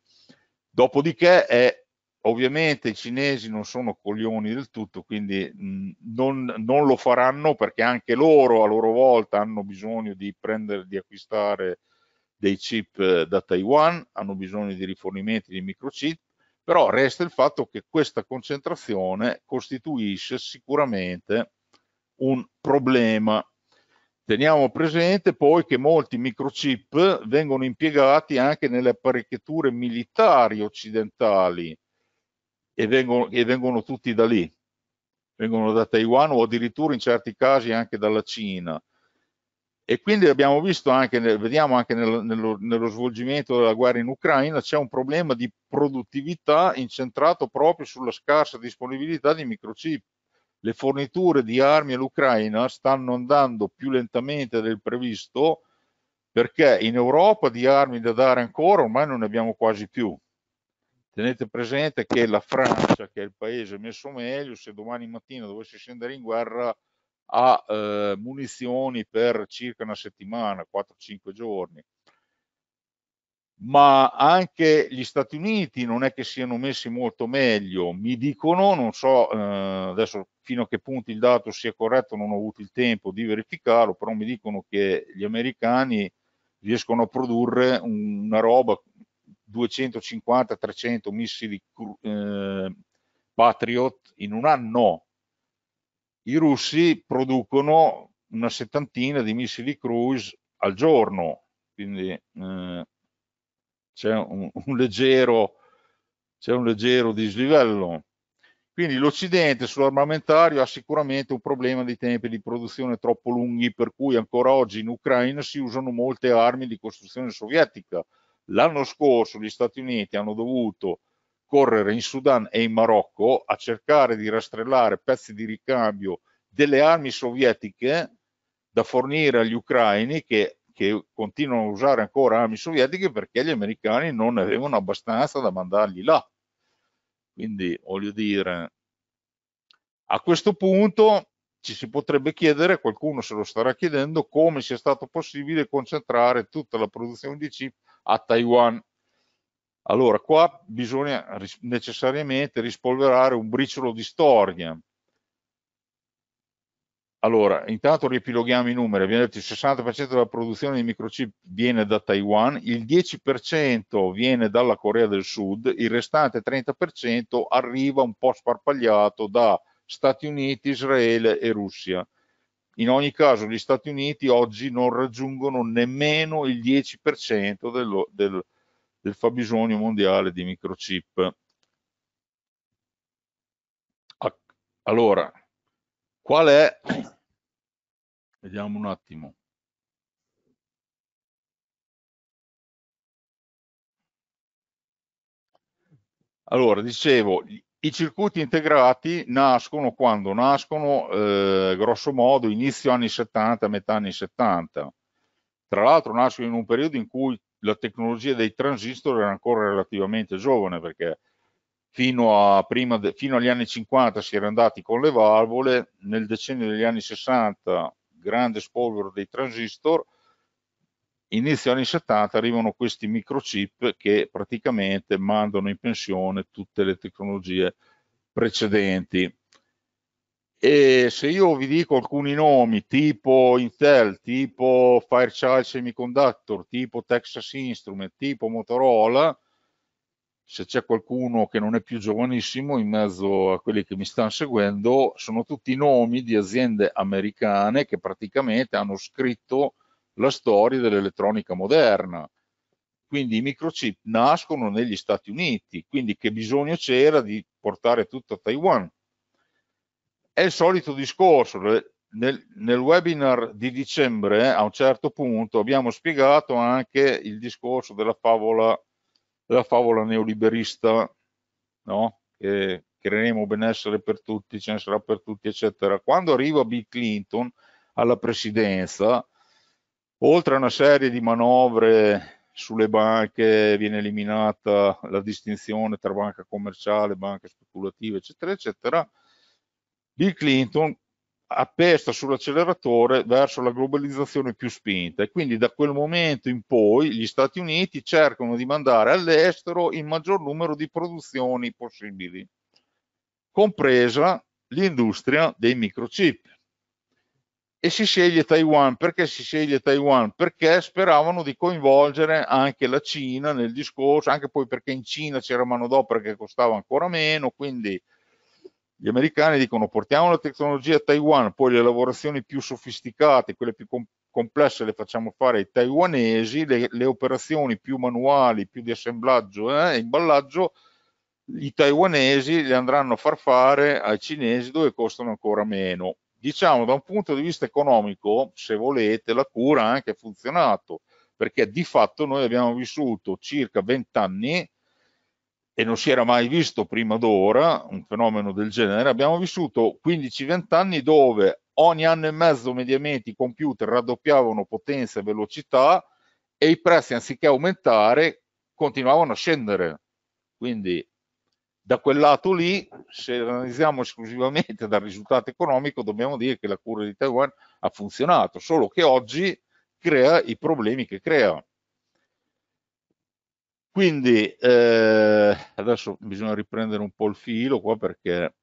Dopodiché è ovviamente i cinesi non sono coglioni del tutto, quindi mm, non, non, lo faranno perché anche loro a loro volta hanno bisogno di prendere, di acquistare dei chip eh, da Taiwan, hanno bisogno di rifornimenti di microchip, però resta il fatto che questa concentrazione costituisce sicuramente un problema Teniamo presente poi che molti microchip vengono impiegati anche nelle apparecchiature militari occidentali e vengono, e vengono tutti da lì, vengono da Taiwan o addirittura in certi casi anche dalla Cina. E quindi abbiamo visto anche, vediamo anche nello, nello, nello svolgimento della guerra in Ucraina, c'è un problema di produttività incentrato proprio sulla scarsa disponibilità di microchip le forniture di armi all'Ucraina stanno andando più lentamente del previsto perché in Europa di armi da dare ancora ormai non ne abbiamo quasi più. Tenete presente che la Francia, che è il paese messo meglio, se domani mattina dovesse scendere in guerra ha eh, munizioni per circa una settimana, 4-5 giorni ma anche gli Stati Uniti non è che siano messi molto meglio, mi dicono, non so eh, adesso fino a che punto il dato sia corretto, non ho avuto il tempo di verificarlo, però mi dicono che gli americani riescono a produrre una roba 250-300 missili eh, Patriot in un anno. I russi producono una settantina di missili cruise al giorno, quindi eh, c'è un, un, leggero, c'è un leggero dislivello. Quindi l'Occidente sull'armamentario ha sicuramente un problema di tempi di produzione troppo lunghi, per cui ancora oggi in Ucraina si usano molte armi di costruzione sovietica. L'anno scorso gli Stati Uniti hanno dovuto correre in Sudan e in Marocco a cercare di rastrellare pezzi di ricambio delle armi sovietiche da fornire agli ucraini che che continuano a usare ancora armi sovietiche perché gli americani non ne avevano abbastanza da mandargli là. Quindi voglio dire, a questo punto ci si potrebbe chiedere, qualcuno se lo starà chiedendo, come sia stato possibile concentrare tutta la produzione di chip a Taiwan. Allora, qua bisogna necessariamente rispolverare un briciolo di storia, allora, intanto riepiloghiamo i numeri, abbiamo detto che il 60% della produzione di microchip viene da Taiwan, il 10% viene dalla Corea del Sud, il restante 30% arriva un po' sparpagliato da Stati Uniti, Israele e Russia. In ogni caso gli Stati Uniti oggi non raggiungono nemmeno il 10% dello, del, del fabbisogno mondiale di microchip. Allora, qual è Vediamo un attimo. Allora, dicevo, i circuiti integrati nascono quando nascono, eh, grosso modo, inizio anni 70, metà anni 70. Tra l'altro nascono in un periodo in cui la tecnologia dei transistor era ancora relativamente giovane, perché fino, prima, fino agli anni 50 si era andati con le valvole, nel decennio degli anni 60 grande spolvero dei transistor, inizio anni 70 arrivano questi microchip che praticamente mandano in pensione tutte le tecnologie precedenti. E se io vi dico alcuni nomi tipo Intel, tipo Fairchild Semiconductor, tipo Texas Instrument, tipo Motorola, se c'è qualcuno che non è più giovanissimo in mezzo a quelli che mi stanno seguendo, sono tutti nomi di aziende americane che praticamente hanno scritto la storia dell'elettronica moderna. Quindi i microchip nascono negli Stati Uniti, quindi che bisogno c'era di portare tutto a Taiwan? È il solito discorso, nel, nel, webinar di dicembre eh, a un certo punto abbiamo spiegato anche il discorso della favola la favola neoliberista, no? che creeremo benessere per tutti, ce ne sarà per tutti, eccetera. Quando arriva Bill Clinton alla presidenza, oltre a una serie di manovre sulle banche viene eliminata la distinzione tra banca commerciale, banca speculativa, eccetera, eccetera. Bill Clinton appesta sull'acceleratore verso la globalizzazione più spinta e quindi da quel momento in poi gli Stati Uniti cercano di mandare all'estero il maggior numero di produzioni possibili, compresa l'industria dei microchip. E si sceglie Taiwan perché si sceglie Taiwan? Perché speravano di coinvolgere anche la Cina nel discorso, anche poi perché in Cina c'era manodopera che costava ancora meno, quindi gli americani dicono portiamo la tecnologia a Taiwan, poi le lavorazioni più sofisticate, quelle più com complesse le facciamo fare ai taiwanesi, le, le, operazioni più manuali, più di assemblaggio eh, e eh, imballaggio, i taiwanesi le andranno a far fare ai cinesi dove costano ancora meno. Diciamo da un punto di vista economico, se volete, la cura ha anche funzionato, perché di fatto noi abbiamo vissuto circa 20 anni e non si era mai visto prima d'ora un fenomeno del genere, abbiamo vissuto 15-20 anni dove ogni anno e mezzo mediamente i computer raddoppiavano potenza e velocità e i prezzi anziché aumentare continuavano a scendere. Quindi da quel lato lì, se analizziamo esclusivamente dal risultato economico, dobbiamo dire che la cura di Taiwan ha funzionato, solo che oggi crea i problemi che crea. Quindi eh, adesso bisogna riprendere un po' il filo qua perché...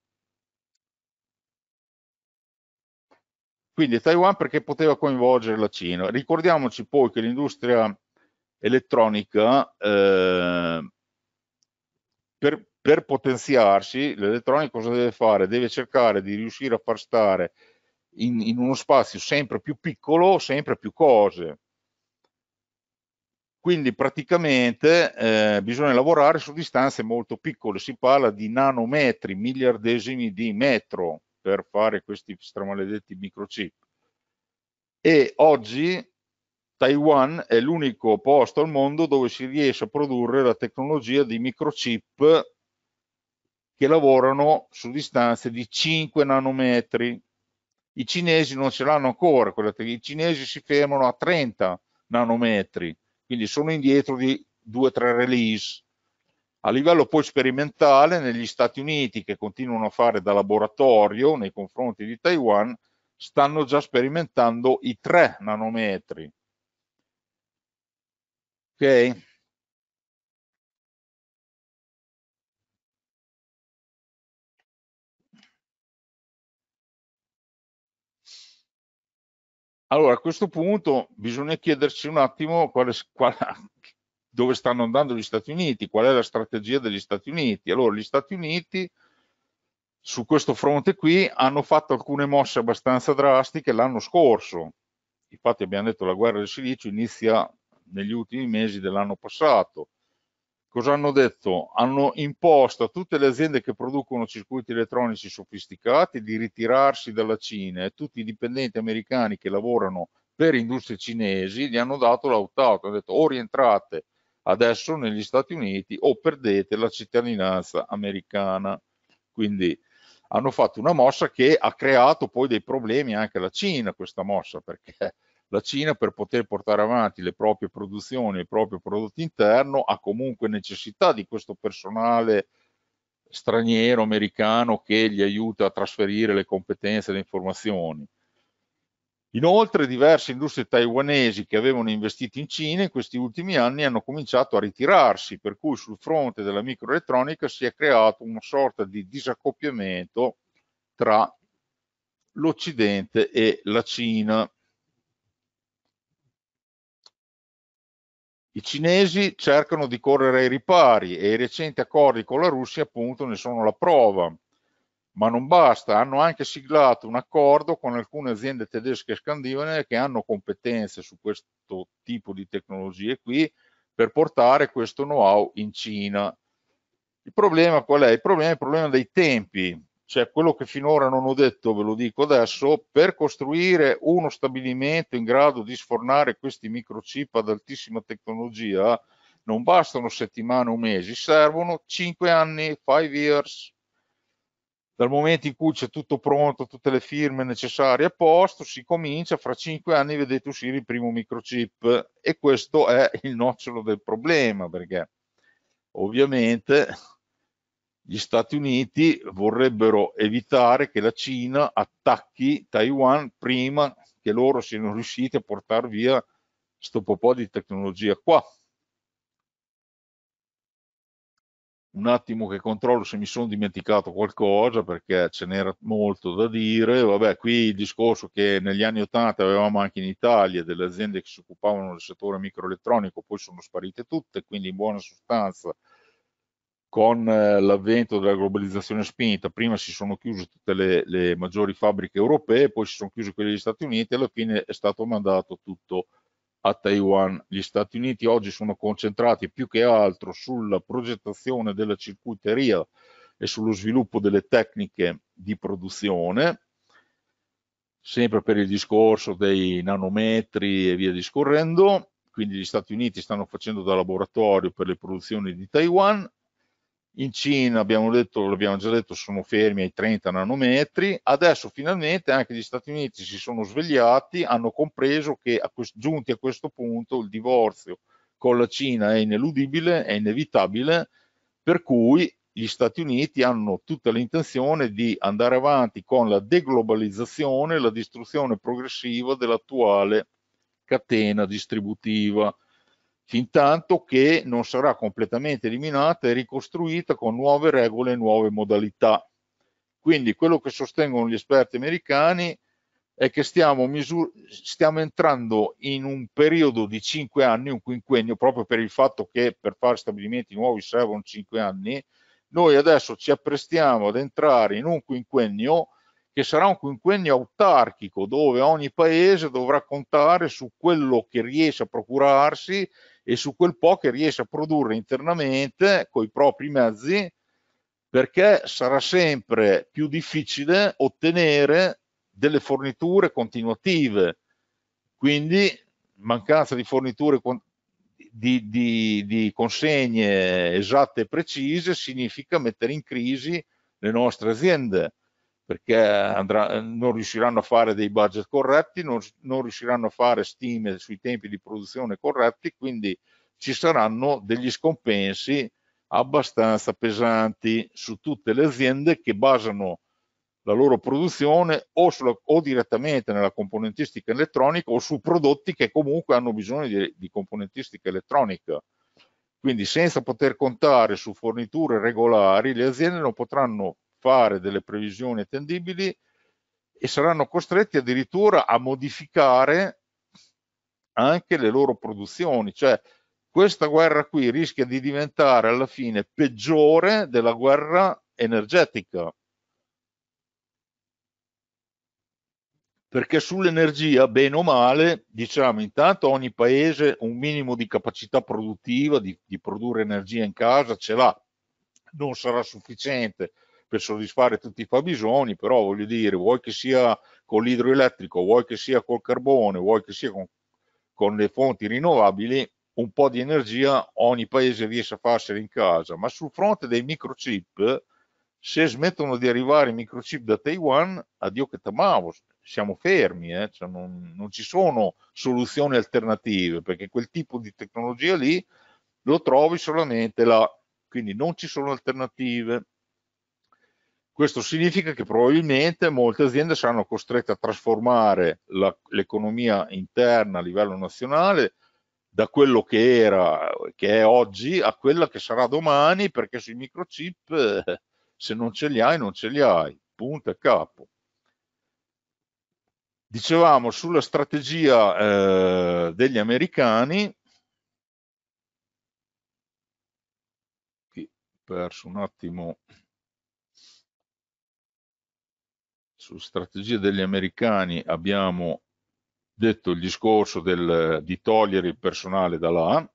Quindi Taiwan perché poteva coinvolgere la Cina. Ricordiamoci poi che l'industria elettronica eh, per, per potenziarsi, l'elettronica cosa deve fare? Deve cercare di riuscire a far stare in, in, uno spazio sempre più piccolo, sempre più cose. Quindi praticamente eh, bisogna lavorare su distanze molto piccole, si parla di nanometri, miliardesimi di metro per fare questi stramaledetti microchip. E oggi Taiwan è l'unico posto al mondo dove si riesce a produrre la tecnologia di microchip che lavorano su distanze di 5 nanometri. I cinesi non ce l'hanno ancora, i cinesi si fermano a 30 nanometri quindi sono indietro di 2-3 release. A livello poi sperimentale, negli Stati Uniti, che continuano a fare da laboratorio nei confronti di Taiwan, stanno già sperimentando i 3 nanometri. Ok? Allora, a questo punto bisogna chiedersi un attimo quale, quale, [laughs] dove stanno andando gli Stati Uniti, qual è la strategia degli Stati Uniti. Allora, gli Stati Uniti su questo fronte qui hanno fatto alcune mosse abbastanza drastiche l'anno scorso. Infatti abbiamo detto che la guerra del silicio inizia negli ultimi mesi dell'anno passato cosa hanno detto? Hanno imposto a tutte le aziende che producono circuiti elettronici sofisticati di ritirarsi dalla Cina e tutti i dipendenti americani che lavorano per industrie cinesi gli hanno dato l'out-out, hanno detto o rientrate adesso negli Stati Uniti o perdete la cittadinanza americana. Quindi hanno fatto una mossa che ha creato poi dei problemi anche alla Cina, questa mossa, perché la Cina per poter portare avanti le proprie produzioni, il proprio prodotto interno, ha comunque necessità di questo personale straniero, americano, che gli aiuta a trasferire le competenze e le informazioni. Inoltre diverse industrie taiwanesi che avevano investito in Cina in questi ultimi anni hanno cominciato a ritirarsi, per cui sul fronte della microelettronica si è creato una sorta di disaccoppiamento tra l'Occidente e la Cina. I cinesi cercano di correre ai ripari e i recenti accordi con la Russia appunto ne sono la prova. Ma non basta, hanno anche siglato un accordo con alcune aziende tedesche e scandinave che hanno competenze su questo tipo di tecnologie qui per portare questo know-how in Cina. Il problema qual è? Il problema è il problema dei tempi, cioè quello che finora non ho detto, ve lo dico adesso, per costruire uno stabilimento in grado di sfornare questi microchip ad altissima tecnologia, non bastano settimane o mesi, servono 5 anni, 5 years. Dal momento in cui c'è tutto pronto, tutte le firme necessarie a posto, si comincia, fra 5 anni vedete uscire il primo microchip e questo è il nocciolo del problema perché ovviamente gli Stati Uniti vorrebbero evitare che la Cina attacchi Taiwan prima che loro siano riusciti a portare via questo po' di tecnologia qua. Un attimo che controllo se mi sono dimenticato qualcosa perché ce n'era molto da dire. Vabbè, qui il discorso che negli anni 80 avevamo anche in Italia delle aziende che si occupavano del settore microelettronico, poi sono sparite tutte, quindi in buona sostanza con eh, l'avvento della globalizzazione spinta, prima si sono chiuse tutte le, le, maggiori fabbriche europee, poi si sono chiuse quelle degli Stati Uniti e alla fine è stato mandato tutto a Taiwan. Gli Stati Uniti oggi sono concentrati più che altro sulla progettazione della circuiteria e sullo sviluppo delle tecniche di produzione, sempre per il discorso dei nanometri e via discorrendo. Quindi gli Stati Uniti stanno facendo da laboratorio per le produzioni di Taiwan, in Cina abbiamo detto, l'abbiamo già detto, sono fermi ai 30 nanometri, adesso finalmente anche gli Stati Uniti si sono svegliati, hanno compreso che a giunti a questo punto il divorzio con la Cina è ineludibile, è inevitabile, per cui gli Stati Uniti hanno tutta l'intenzione di andare avanti con la deglobalizzazione, la distruzione progressiva dell'attuale catena distributiva fintanto che non sarà completamente eliminata e ricostruita con nuove regole e nuove modalità. Quindi quello che sostengono gli esperti americani è che stiamo, stiamo entrando in un periodo di 5 anni, un quinquennio, proprio per il fatto che per fare stabilimenti nuovi servono 5 anni, noi adesso ci apprestiamo ad entrare in un quinquennio che sarà un quinquennio autarchico dove ogni paese dovrà contare su quello che riesce a procurarsi e su quel po' che riesce a produrre internamente con i propri mezzi perché sarà sempre più difficile ottenere delle forniture continuative quindi mancanza di forniture di, di, di consegne esatte e precise significa mettere in crisi le nostre aziende perché andrà, non riusciranno a fare dei budget corretti, non, non, riusciranno a fare stime sui tempi di produzione corretti, quindi ci saranno degli scompensi abbastanza pesanti su tutte le aziende che basano la loro produzione o, sulla, o direttamente nella componentistica elettronica o su prodotti che comunque hanno bisogno di, di componentistica elettronica. Quindi senza poter contare su forniture regolari le aziende non potranno fare delle previsioni attendibili e saranno costretti addirittura a modificare anche le loro produzioni, cioè questa guerra qui rischia di diventare alla fine peggiore della guerra energetica. Perché sull'energia, bene o male, diciamo intanto ogni paese un minimo di capacità produttiva di, di produrre energia in casa ce l'ha, non sarà sufficiente per soddisfare tutti i fabbisogni, però voglio dire, vuoi che sia con l'idroelettrico, vuoi che sia col carbone, vuoi che sia con, con le fonti rinnovabili, un po' di energia ogni paese riesce a farsela in casa, ma sul fronte dei microchip, se smettono di arrivare i microchip da Taiwan, addio che tamavo, siamo fermi, eh? cioè non, non, ci sono soluzioni alternative, perché quel tipo di tecnologia lì lo trovi solamente là, quindi non ci sono alternative. Questo significa che probabilmente molte aziende saranno costrette a trasformare l'economia interna a livello nazionale da quello che era, che è oggi, a quella che sarà domani, perché sui microchip eh, se non ce li hai, non ce li hai, punto e capo. Dicevamo sulla strategia eh, degli americani, qui ho perso un attimo su strategie degli americani abbiamo detto il discorso del, di togliere il personale da là,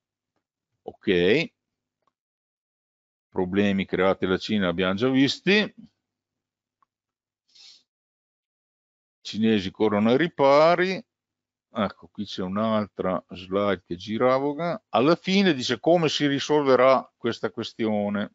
ok, problemi creati dalla Cina abbiamo già visti, cinesi corrono ai ripari, ecco qui c'è un'altra slide che giravoga, alla fine dice come si risolverà questa questione.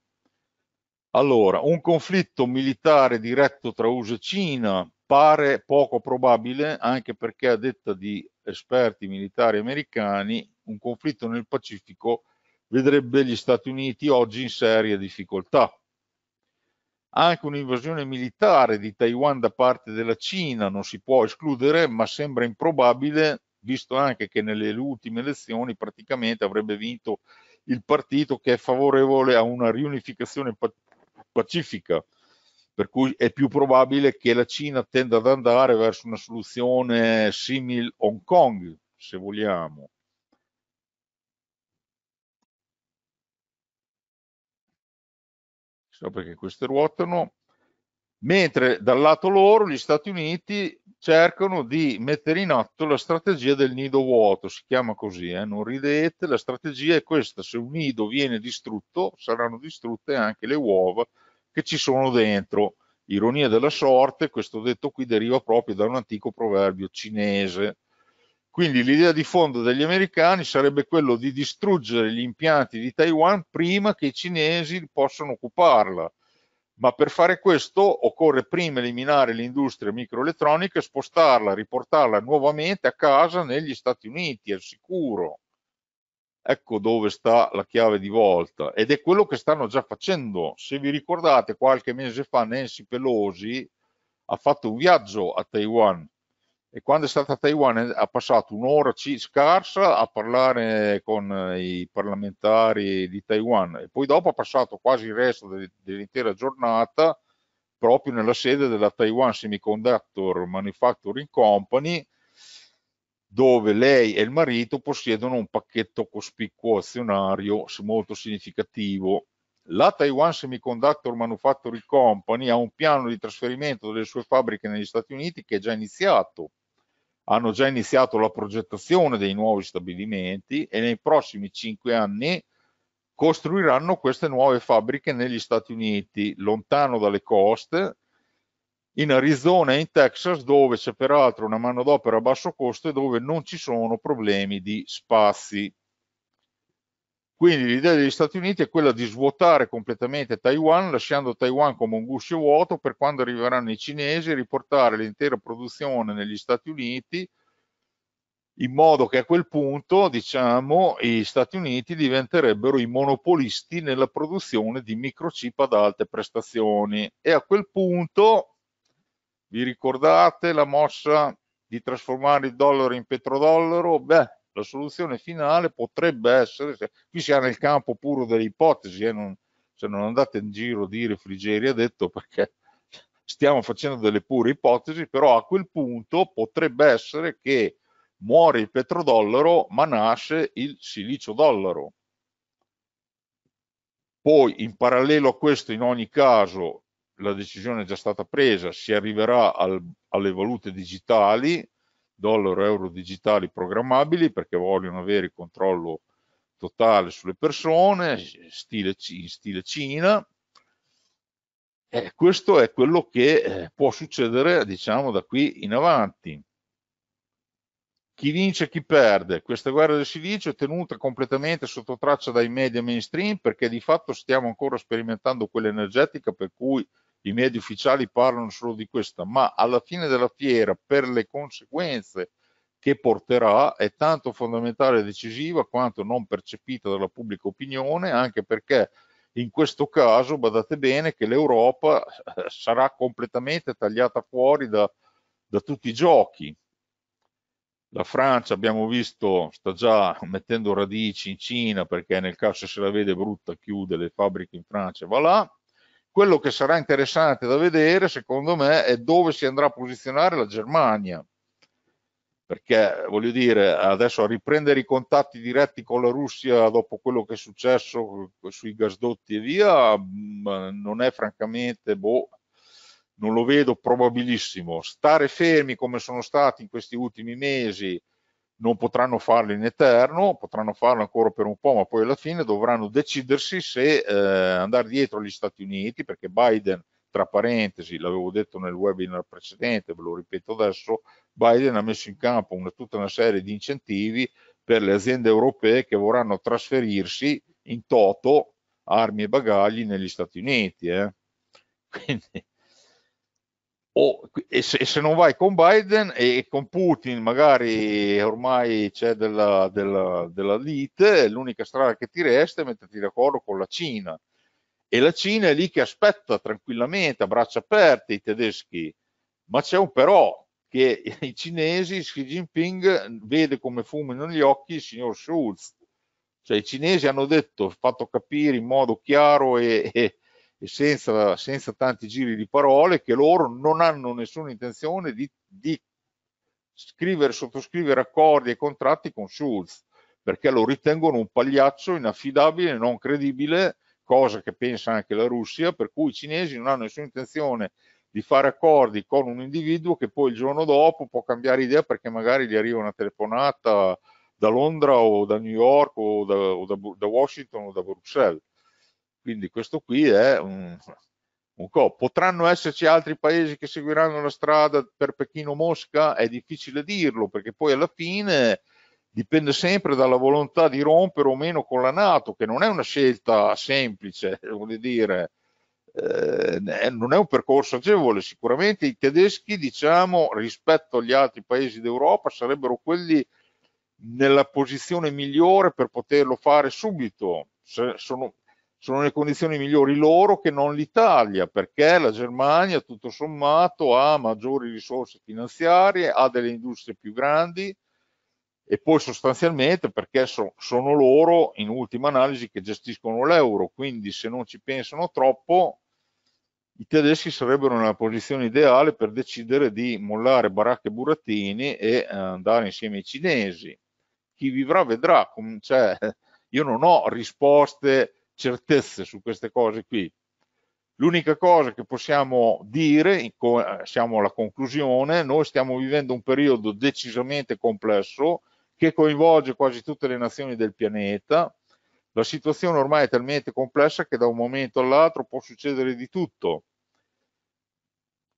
Allora, un conflitto militare diretto tra USA e Cina pare poco probabile, anche perché a detta di esperti militari americani, un conflitto nel Pacifico vedrebbe gli Stati Uniti oggi in serie difficoltà. Anche un'invasione militare di Taiwan da parte della Cina non si può escludere, ma sembra improbabile, visto anche che nelle ultime elezioni praticamente avrebbe vinto il partito che è favorevole a una riunificazione pacifica, per cui è più probabile che la Cina tenda ad andare verso una soluzione simile a Hong Kong, se vogliamo. So perché queste ruotano. Mentre dal lato loro gli Stati Uniti cercano di mettere in atto la strategia del nido vuoto, si chiama così, eh? non ridete, la strategia è questa, se un nido viene distrutto saranno distrutte anche le uova che ci sono dentro. Ironia della sorte, questo detto qui deriva proprio da un antico proverbio cinese. Quindi l'idea di fondo degli americani sarebbe quello di distruggere gli impianti di Taiwan prima che i cinesi possano occuparla. Ma per fare questo occorre prima eliminare l'industria microelettronica e spostarla, riportarla nuovamente a casa negli Stati Uniti, al sicuro ecco dove sta la chiave di volta ed è quello che stanno già facendo se vi ricordate qualche mese fa Nancy Pelosi ha fatto un viaggio a Taiwan e quando è stata a Taiwan ha passato un'ora scarsa a parlare con eh, i parlamentari di Taiwan e poi dopo ha passato quasi il resto dell'intera giornata proprio nella sede della Taiwan Semiconductor Manufacturing Company dove lei e il marito possiedono un pacchetto cospicuo azionario molto significativo. La Taiwan Semiconductor Manufacturing Company ha un piano di trasferimento delle sue fabbriche negli Stati Uniti che è già iniziato. Hanno già iniziato la progettazione dei nuovi stabilimenti e nei prossimi cinque anni costruiranno queste nuove fabbriche negli Stati Uniti, lontano dalle coste, in Arizona e in Texas dove c'è peraltro una manodopera a basso costo e dove non ci sono problemi di spazi. Quindi l'idea degli Stati Uniti è quella di svuotare completamente Taiwan, lasciando Taiwan come un guscio vuoto per quando arriveranno i cinesi e riportare l'intera produzione negli Stati Uniti, in modo che a quel punto, diciamo, gli Stati Uniti diventerebbero i monopolisti nella produzione di microchip ad alte prestazioni. E a quel punto vi ricordate la mossa di trasformare il dollaro in petrodollaro? Beh, la soluzione finale potrebbe essere, qui siamo nel campo puro delle ipotesi, eh, non, cioè non andate in giro di dire Frigeri ha detto perché stiamo facendo delle pure ipotesi, però a quel punto potrebbe essere che muore il petrodollaro ma nasce il silicio dollaro. Poi in parallelo a questo in ogni caso la decisione è già stata presa, si arriverà al, alle valute digitali, dollaro, euro digitali programmabili, perché vogliono avere il controllo totale sulle persone, stile, in stile Cina. E questo è quello che eh, può succedere, diciamo, da qui in avanti. Chi vince e chi perde? Questa guerra del silicio è tenuta completamente sotto traccia dai media mainstream perché di fatto stiamo ancora sperimentando quella energetica per cui i media ufficiali parlano solo di questa, ma alla fine della fiera per le conseguenze che porterà è tanto fondamentale e decisiva quanto non percepita dalla pubblica opinione, anche perché in questo caso badate bene che l'Europa eh, sarà completamente tagliata fuori da, da tutti i giochi. La Francia abbiamo visto sta già mettendo radici in Cina perché nel caso se la vede brutta chiude le fabbriche in Francia e va là quello che sarà interessante da vedere, secondo me, è dove si andrà a posizionare la Germania. Perché, voglio dire, adesso a riprendere i contatti diretti con la Russia dopo quello che è successo sui gasdotti e via, mm, non è francamente, boh, non lo vedo probabilissimo. Stare fermi come sono stati in questi ultimi mesi, non potranno farlo in eterno, potranno farlo ancora per un po', ma poi alla fine dovranno decidersi se eh, andare dietro agli Stati Uniti, perché Biden, tra parentesi, l'avevo detto nel webinar precedente, ve lo ripeto adesso, Biden ha messo in campo una, tutta una serie di incentivi per le aziende europee che vorranno trasferirsi in toto armi e bagagli negli Stati Uniti. Eh. [laughs] Quindi o, e, se, e, se, non vai con Biden e con Putin magari ormai c'è della, della, della lite, l'unica strada che ti resta è metterti d'accordo con la Cina. E la Cina è lì che aspetta tranquillamente, a braccia aperte, i tedeschi. Ma c'è un però, che i cinesi, Xi Jinping vede come fumo negli occhi il signor Schulz. Cioè i cinesi hanno detto, fatto capire in modo chiaro e, e e senza, senza, tanti giri di parole che loro non hanno nessuna intenzione di, di scrivere, sottoscrivere accordi e contratti con Schulz perché lo ritengono un pagliaccio inaffidabile, non credibile, cosa che pensa anche la Russia, per cui i cinesi non hanno nessuna intenzione di fare accordi con un individuo che poi il giorno dopo può cambiare idea perché magari gli arriva una telefonata da Londra o da New York o da, o da, da Washington o da Bruxelles. Quindi questo qui è un, un co. Potranno esserci altri paesi che seguiranno la strada per Pechino-Mosca? È difficile dirlo perché poi alla fine dipende sempre dalla volontà di rompere o meno con la Nato, che non è una scelta semplice, [laughs] vuol dire, eh, non è un percorso agevole. Sicuramente i tedeschi, diciamo, rispetto agli altri paesi d'Europa, sarebbero quelli nella posizione migliore per poterlo fare subito. Se sono, sono nelle condizioni migliori loro che non l'Italia, perché la Germania tutto sommato ha maggiori risorse finanziarie, ha delle industrie più grandi e poi sostanzialmente perché so, sono loro in ultima analisi che gestiscono l'euro, quindi se non ci pensano troppo i tedeschi sarebbero nella posizione ideale per decidere di mollare baracche e burattini e eh, andare insieme ai cinesi. Chi vivrà vedrà, cioè, io non ho risposte certezze su queste cose qui. L'unica cosa che possiamo dire, siamo alla conclusione, noi stiamo vivendo un periodo decisamente complesso che coinvolge quasi tutte le nazioni del pianeta. La situazione ormai è talmente complessa che da un momento all'altro può succedere di tutto.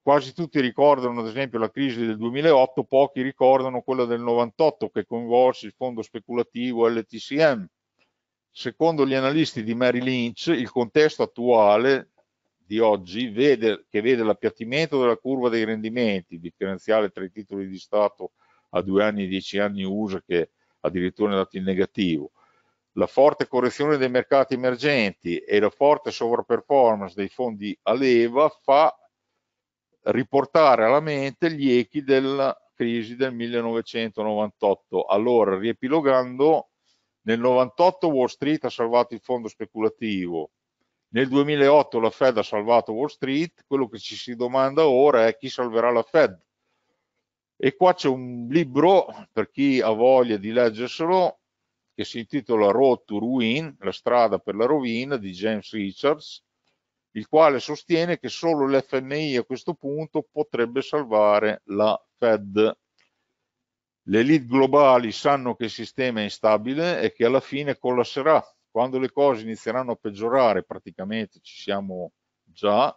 Quasi tutti ricordano ad esempio la crisi del 2008, pochi ricordano quella del 98 che coinvolse il fondo speculativo LTCM secondo gli analisti di Mary Lynch, il contesto attuale di oggi vede, che vede l'appiattimento della curva dei rendimenti, differenziale tra i titoli di Stato a due anni e dieci anni USA che addirittura è andato in negativo, la forte correzione dei mercati emergenti e la forte sovraperformance dei fondi a leva fa riportare alla mente gli echi della crisi del 1998. Allora, riepilogando, nel 98 Wall Street ha salvato il fondo speculativo, nel 2008 la Fed ha salvato Wall Street, quello che ci si domanda ora è chi salverà la Fed. E qua c'è un libro, per chi ha voglia di leggerselo, che si intitola Road to Ruin, la strada per la rovina di James Richards, il quale sostiene che solo l'FMI a questo punto potrebbe salvare la Fed. Le lead globali sanno che il sistema è instabile e che alla fine collasserà. Quando le cose inizieranno a peggiorare, praticamente ci siamo già,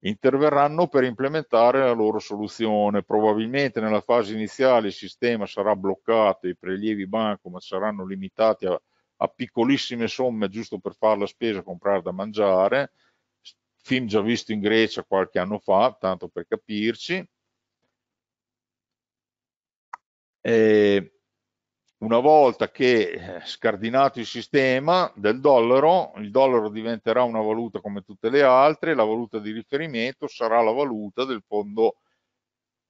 interverranno per implementare la loro soluzione. Probabilmente nella fase iniziale il sistema sarà bloccato, i prelievi bancomat saranno limitati a, a piccolissime somme giusto per fare la spesa e comprare da mangiare, film già visto in Grecia qualche anno fa, tanto per capirci Eh, una volta che eh, scardinato il sistema del dollaro, il dollaro diventerà una valuta come tutte le altre, la valuta di riferimento sarà la valuta del fondo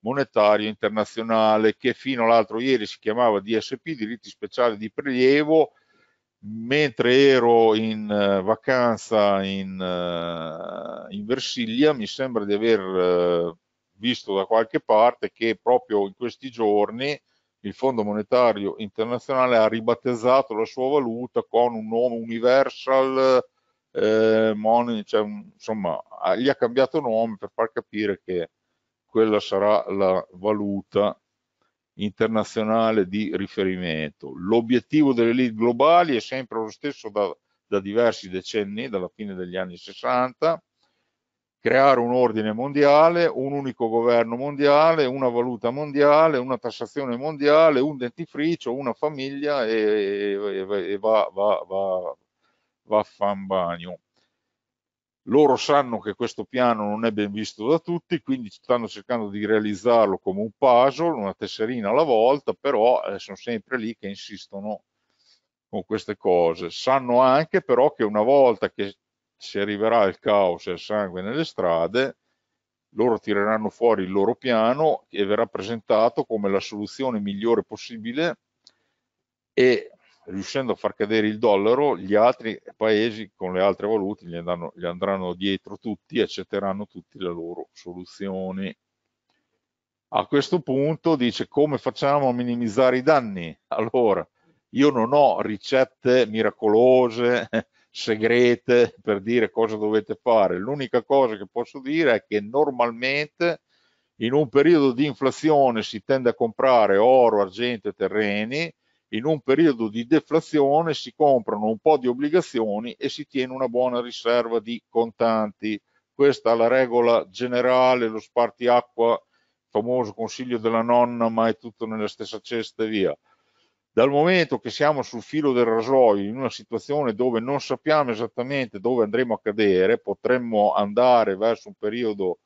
monetario internazionale che fino all'altro ieri si chiamava DSP, diritti speciali di prelievo, mentre ero in eh, vacanza in, uh, in, Versilia mi sembra di aver visto da qualche parte che proprio in questi giorni il Fondo Monetario Internazionale ha ribattezzato la sua valuta con un nome universal, eh, money, cioè, insomma, gli ha cambiato nome per far capire che quella sarà la valuta internazionale di riferimento. L'obiettivo delle lead globali è sempre lo stesso da, da diversi decenni, dalla fine degli anni 60, creare un ordine mondiale, un unico governo mondiale, una valuta mondiale, una tassazione mondiale, un dentifricio, una famiglia e, e, e va, va, va, va a fan bagno. Loro sanno che questo piano non è ben visto da tutti, quindi stanno cercando di realizzarlo come un puzzle, una tesserina alla volta, però eh, sono sempre lì che insistono con queste cose. Sanno anche però che una volta che se arriverà il caos e il sangue nelle strade, loro tireranno fuori il loro piano e verrà presentato come la soluzione migliore possibile e riuscendo a far cadere il dollaro, gli altri paesi con le altre valute gli andranno, gli andranno dietro tutti e accetteranno tutte le loro soluzioni. A questo punto dice come facciamo a minimizzare i danni? Allora, io non ho ricette miracolose segrete per dire cosa dovete fare. L'unica cosa che posso dire è che normalmente in un periodo di inflazione si tende a comprare oro, argento e terreni, in un periodo di deflazione si comprano un po' di obbligazioni e si tiene una buona riserva di contanti. Questa è la regola generale, lo spartiacqua, famoso consiglio della nonna, ma è tutto nella stessa cesta e via dal momento che siamo sul filo del rasoio in una situazione dove non sappiamo esattamente dove andremo a cadere, potremmo andare verso un periodo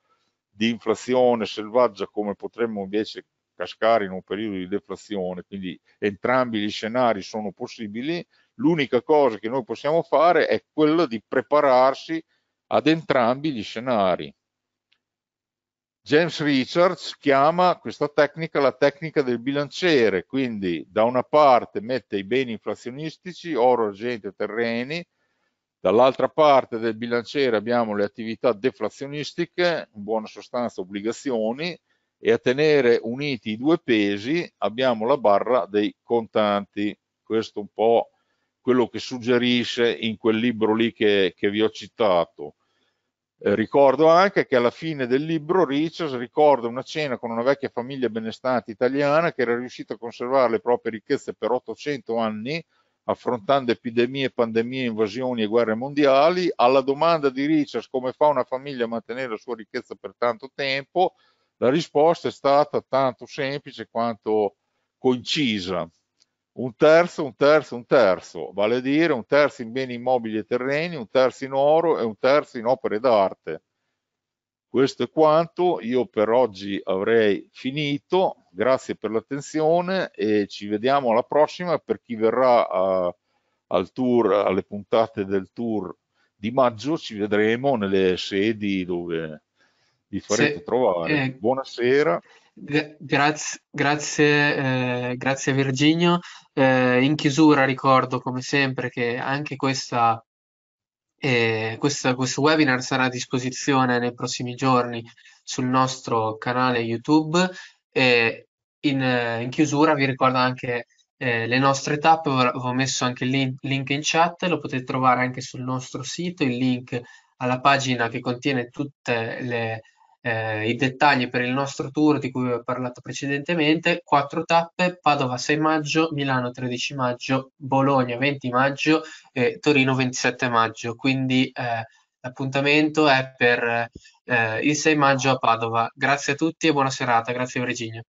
di inflazione selvaggia come potremmo invece cascare in un periodo di deflazione, quindi entrambi gli scenari sono possibili, l'unica cosa che noi possiamo fare è quella di prepararsi ad entrambi gli scenari. James Richards chiama questa tecnica la tecnica del bilanciere, quindi da una parte mette i beni inflazionistici, oro, argento e terreni, dall'altra parte del bilanciere abbiamo le attività deflazionistiche, in buona sostanza obbligazioni, e a tenere uniti i due pesi abbiamo la barra dei contanti. Questo è un po' quello che suggerisce in quel libro lì che, che vi ho citato eh, ricordo anche che alla fine del libro Richards ricorda una cena con una vecchia famiglia benestante italiana che era riuscita a conservare le proprie ricchezze per 800 anni, affrontando epidemie, pandemie, invasioni e guerre mondiali. Alla domanda di Richards come fa una famiglia a mantenere la sua ricchezza per tanto tempo, la risposta è stata tanto semplice quanto concisa un terzo, un terzo, un terzo, vale a dire un terzo in beni immobili e terreni, un terzo in oro e un terzo in opere d'arte. Questo è quanto, io per oggi avrei finito, grazie per l'attenzione e ci vediamo alla prossima per chi verrà a, eh, al tour, alle puntate del tour di maggio, ci vedremo nelle sedi dove vi farete sì. trovare. Eh. Buonasera. Grazie, grazie, eh, grazie Virginio. Eh, in chiusura ricordo come sempre che anche questa, eh, questa, questo webinar sarà a disposizione nei prossimi giorni sul nostro canale YouTube e in, in chiusura vi ricordo anche eh, le nostre tappe, ho messo anche il link, link in chat, lo potete trovare anche sul nostro sito, il link alla pagina che contiene tutte le eh, i dettagli per il nostro tour di cui vi ho parlato precedentemente, quattro tappe, Padova 6 maggio, Milano 13 maggio, Bologna 20 maggio e Torino 27 maggio, quindi eh, l'appuntamento è per eh, il 6 maggio a Padova. Grazie a tutti e buona serata, grazie Virginia.